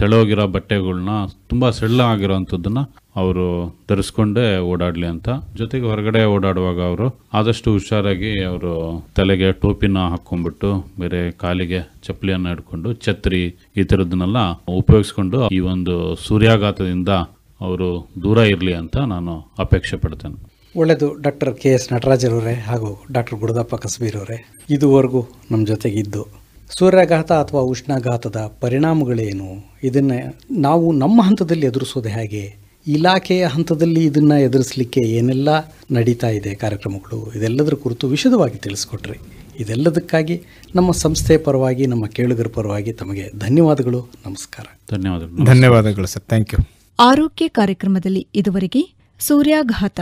ತೆಳೋಗಿರೋ ಬಟ್ಟೆಗಳನ್ನ ತುಂಬ ಆಗಿರೋ ಆಗಿರೋವಂಥದ್ದನ್ನು ಅವರು ಧರಿಸ್ಕೊಂಡೇ ಓಡಾಡಲಿ ಅಂತ ಜೊತೆಗೆ ಹೊರಗಡೆ ಓಡಾಡುವಾಗ ಅವರು ಆದಷ್ಟು ಹುಷಾರಾಗಿ ಅವರು ತಲೆಗೆ ಟೋಪಿನ ಹಾಕ್ಕೊಂಡ್ಬಿಟ್ಟು ಬೇರೆ ಕಾಲಿಗೆ ಚಪ್ಪಲಿಯನ್ನು ಹಿಡ್ಕೊಂಡು ಛತ್ರಿ ಈ ಥರದನ್ನೆಲ್ಲ ಉಪಯೋಗಿಸ್ಕೊಂಡು ಈ ಒಂದು ಸೂರ್ಯಾಘಾತದಿಂದ ಅವರು ದೂರ ಇರಲಿ ಅಂತ ನಾನು ಅಪೇಕ್ಷೆ ಪಡ್ತೇನೆ ಒಳ್ಳೆಯದು ಡಾಕ್ಟರ್ ಕೆ ಎಸ್ ನಟರಾಜರವರೇ ಹಾಗೂ ಡಾಕ್ಟರ್ ಗುಡದಪ್ಪ ಕಸ್ಬೀರವರೇ ಇದುವರೆಗೂ ನಮ್ಮ ಜೊತೆಗಿದ್ದು ಸೂರ್ಯಾಘಾತ ಅಥವಾ ಉಷ್ಣಾಘಾತದ ಪರಿಣಾಮಗಳೇನು ಇದನ್ನು ನಾವು ನಮ್ಮ ಹಂತದಲ್ಲಿ ಎದುರಿಸೋದು ಹೇಗೆ ಇಲಾಖೆಯ ಹಂತದಲ್ಲಿ ಇದನ್ನು ಎದುರಿಸಲಿಕ್ಕೆ ಏನೆಲ್ಲ ನಡೀತಾ ಇದೆ ಕಾರ್ಯಕ್ರಮಗಳು ಇದೆಲ್ಲದರ ಕುರಿತು ವಿಶದವಾಗಿ ತಿಳಿಸ್ಕೊಟ್ರಿ ಇದೆಲ್ಲದಕ್ಕಾಗಿ ನಮ್ಮ ಸಂಸ್ಥೆ ಪರವಾಗಿ ನಮ್ಮ ಕೇಳುಗರ ಪರವಾಗಿ ತಮಗೆ ಧನ್ಯವಾದಗಳು ನಮಸ್ಕಾರ ಧನ್ಯವಾದಗಳು ಧನ್ಯವಾದಗಳು ಸರ್ ಥ್ಯಾಂಕ್ ಯು ಆರೋಗ್ಯ ಕಾರ್ಯಕ್ರಮದಲ್ಲಿ ಇದುವರೆಗೆ ಸೂರ್ಯಾಘಾತ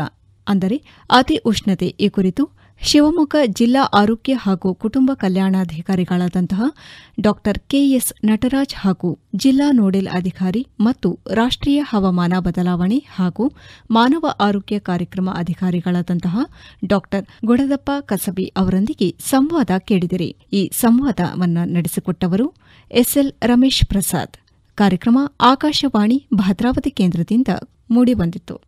ಅಂದರೆ ಅತಿ ಉಷ್ಣತೆ ಈ ಕುರಿತು ಶಿವಮೊಗ್ಗ ಜಿಲ್ಲಾ ಆರೋಗ್ಯ ಹಾಗೂ ಕುಟುಂಬ ಕಲ್ಯಾಣಾಧಿಕಾರಿಗಳಾದಂತಹ ಡಾಕ್ಟರ್ ಕೆಎಸ್ ನಟರಾಜ್ ಹಾಗೂ ಜಿಲ್ಲಾ ನೋಡೆಲ್ ಅಧಿಕಾರಿ ಮತ್ತು ರಾಷ್ಟ್ರೀಯ ಹವಾಮಾನ ಬದಲಾವಣೆ ಹಾಗೂ ಮಾನವ ಆರೋಗ್ಯ ಕಾರ್ಯಕ್ರಮ ಅಧಿಕಾರಿಗಳಾದಂತಹ ಡಾಕ್ಟರ್ ಗುಡದಪ್ಪ ಕಸಬಿ ಅವರೊಂದಿಗೆ ಸಂವಾದ ಕೇಳಿದರೆ ಈ ಸಂವಾದವನ್ನು ನಡೆಸಿಕೊಟ್ಟವರು ಎಸ್ಎಲ್ ರಮೇಶ್ ಪ್ರಸಾದ್ ಕಾರ್ಯಕ್ರಮ ಆಕಾಶವಾಣಿ ಭದ್ರಾವತಿ ಕೇಂದ್ರದಿಂದ ಮೂಡಿಬಂದಿತ್ತು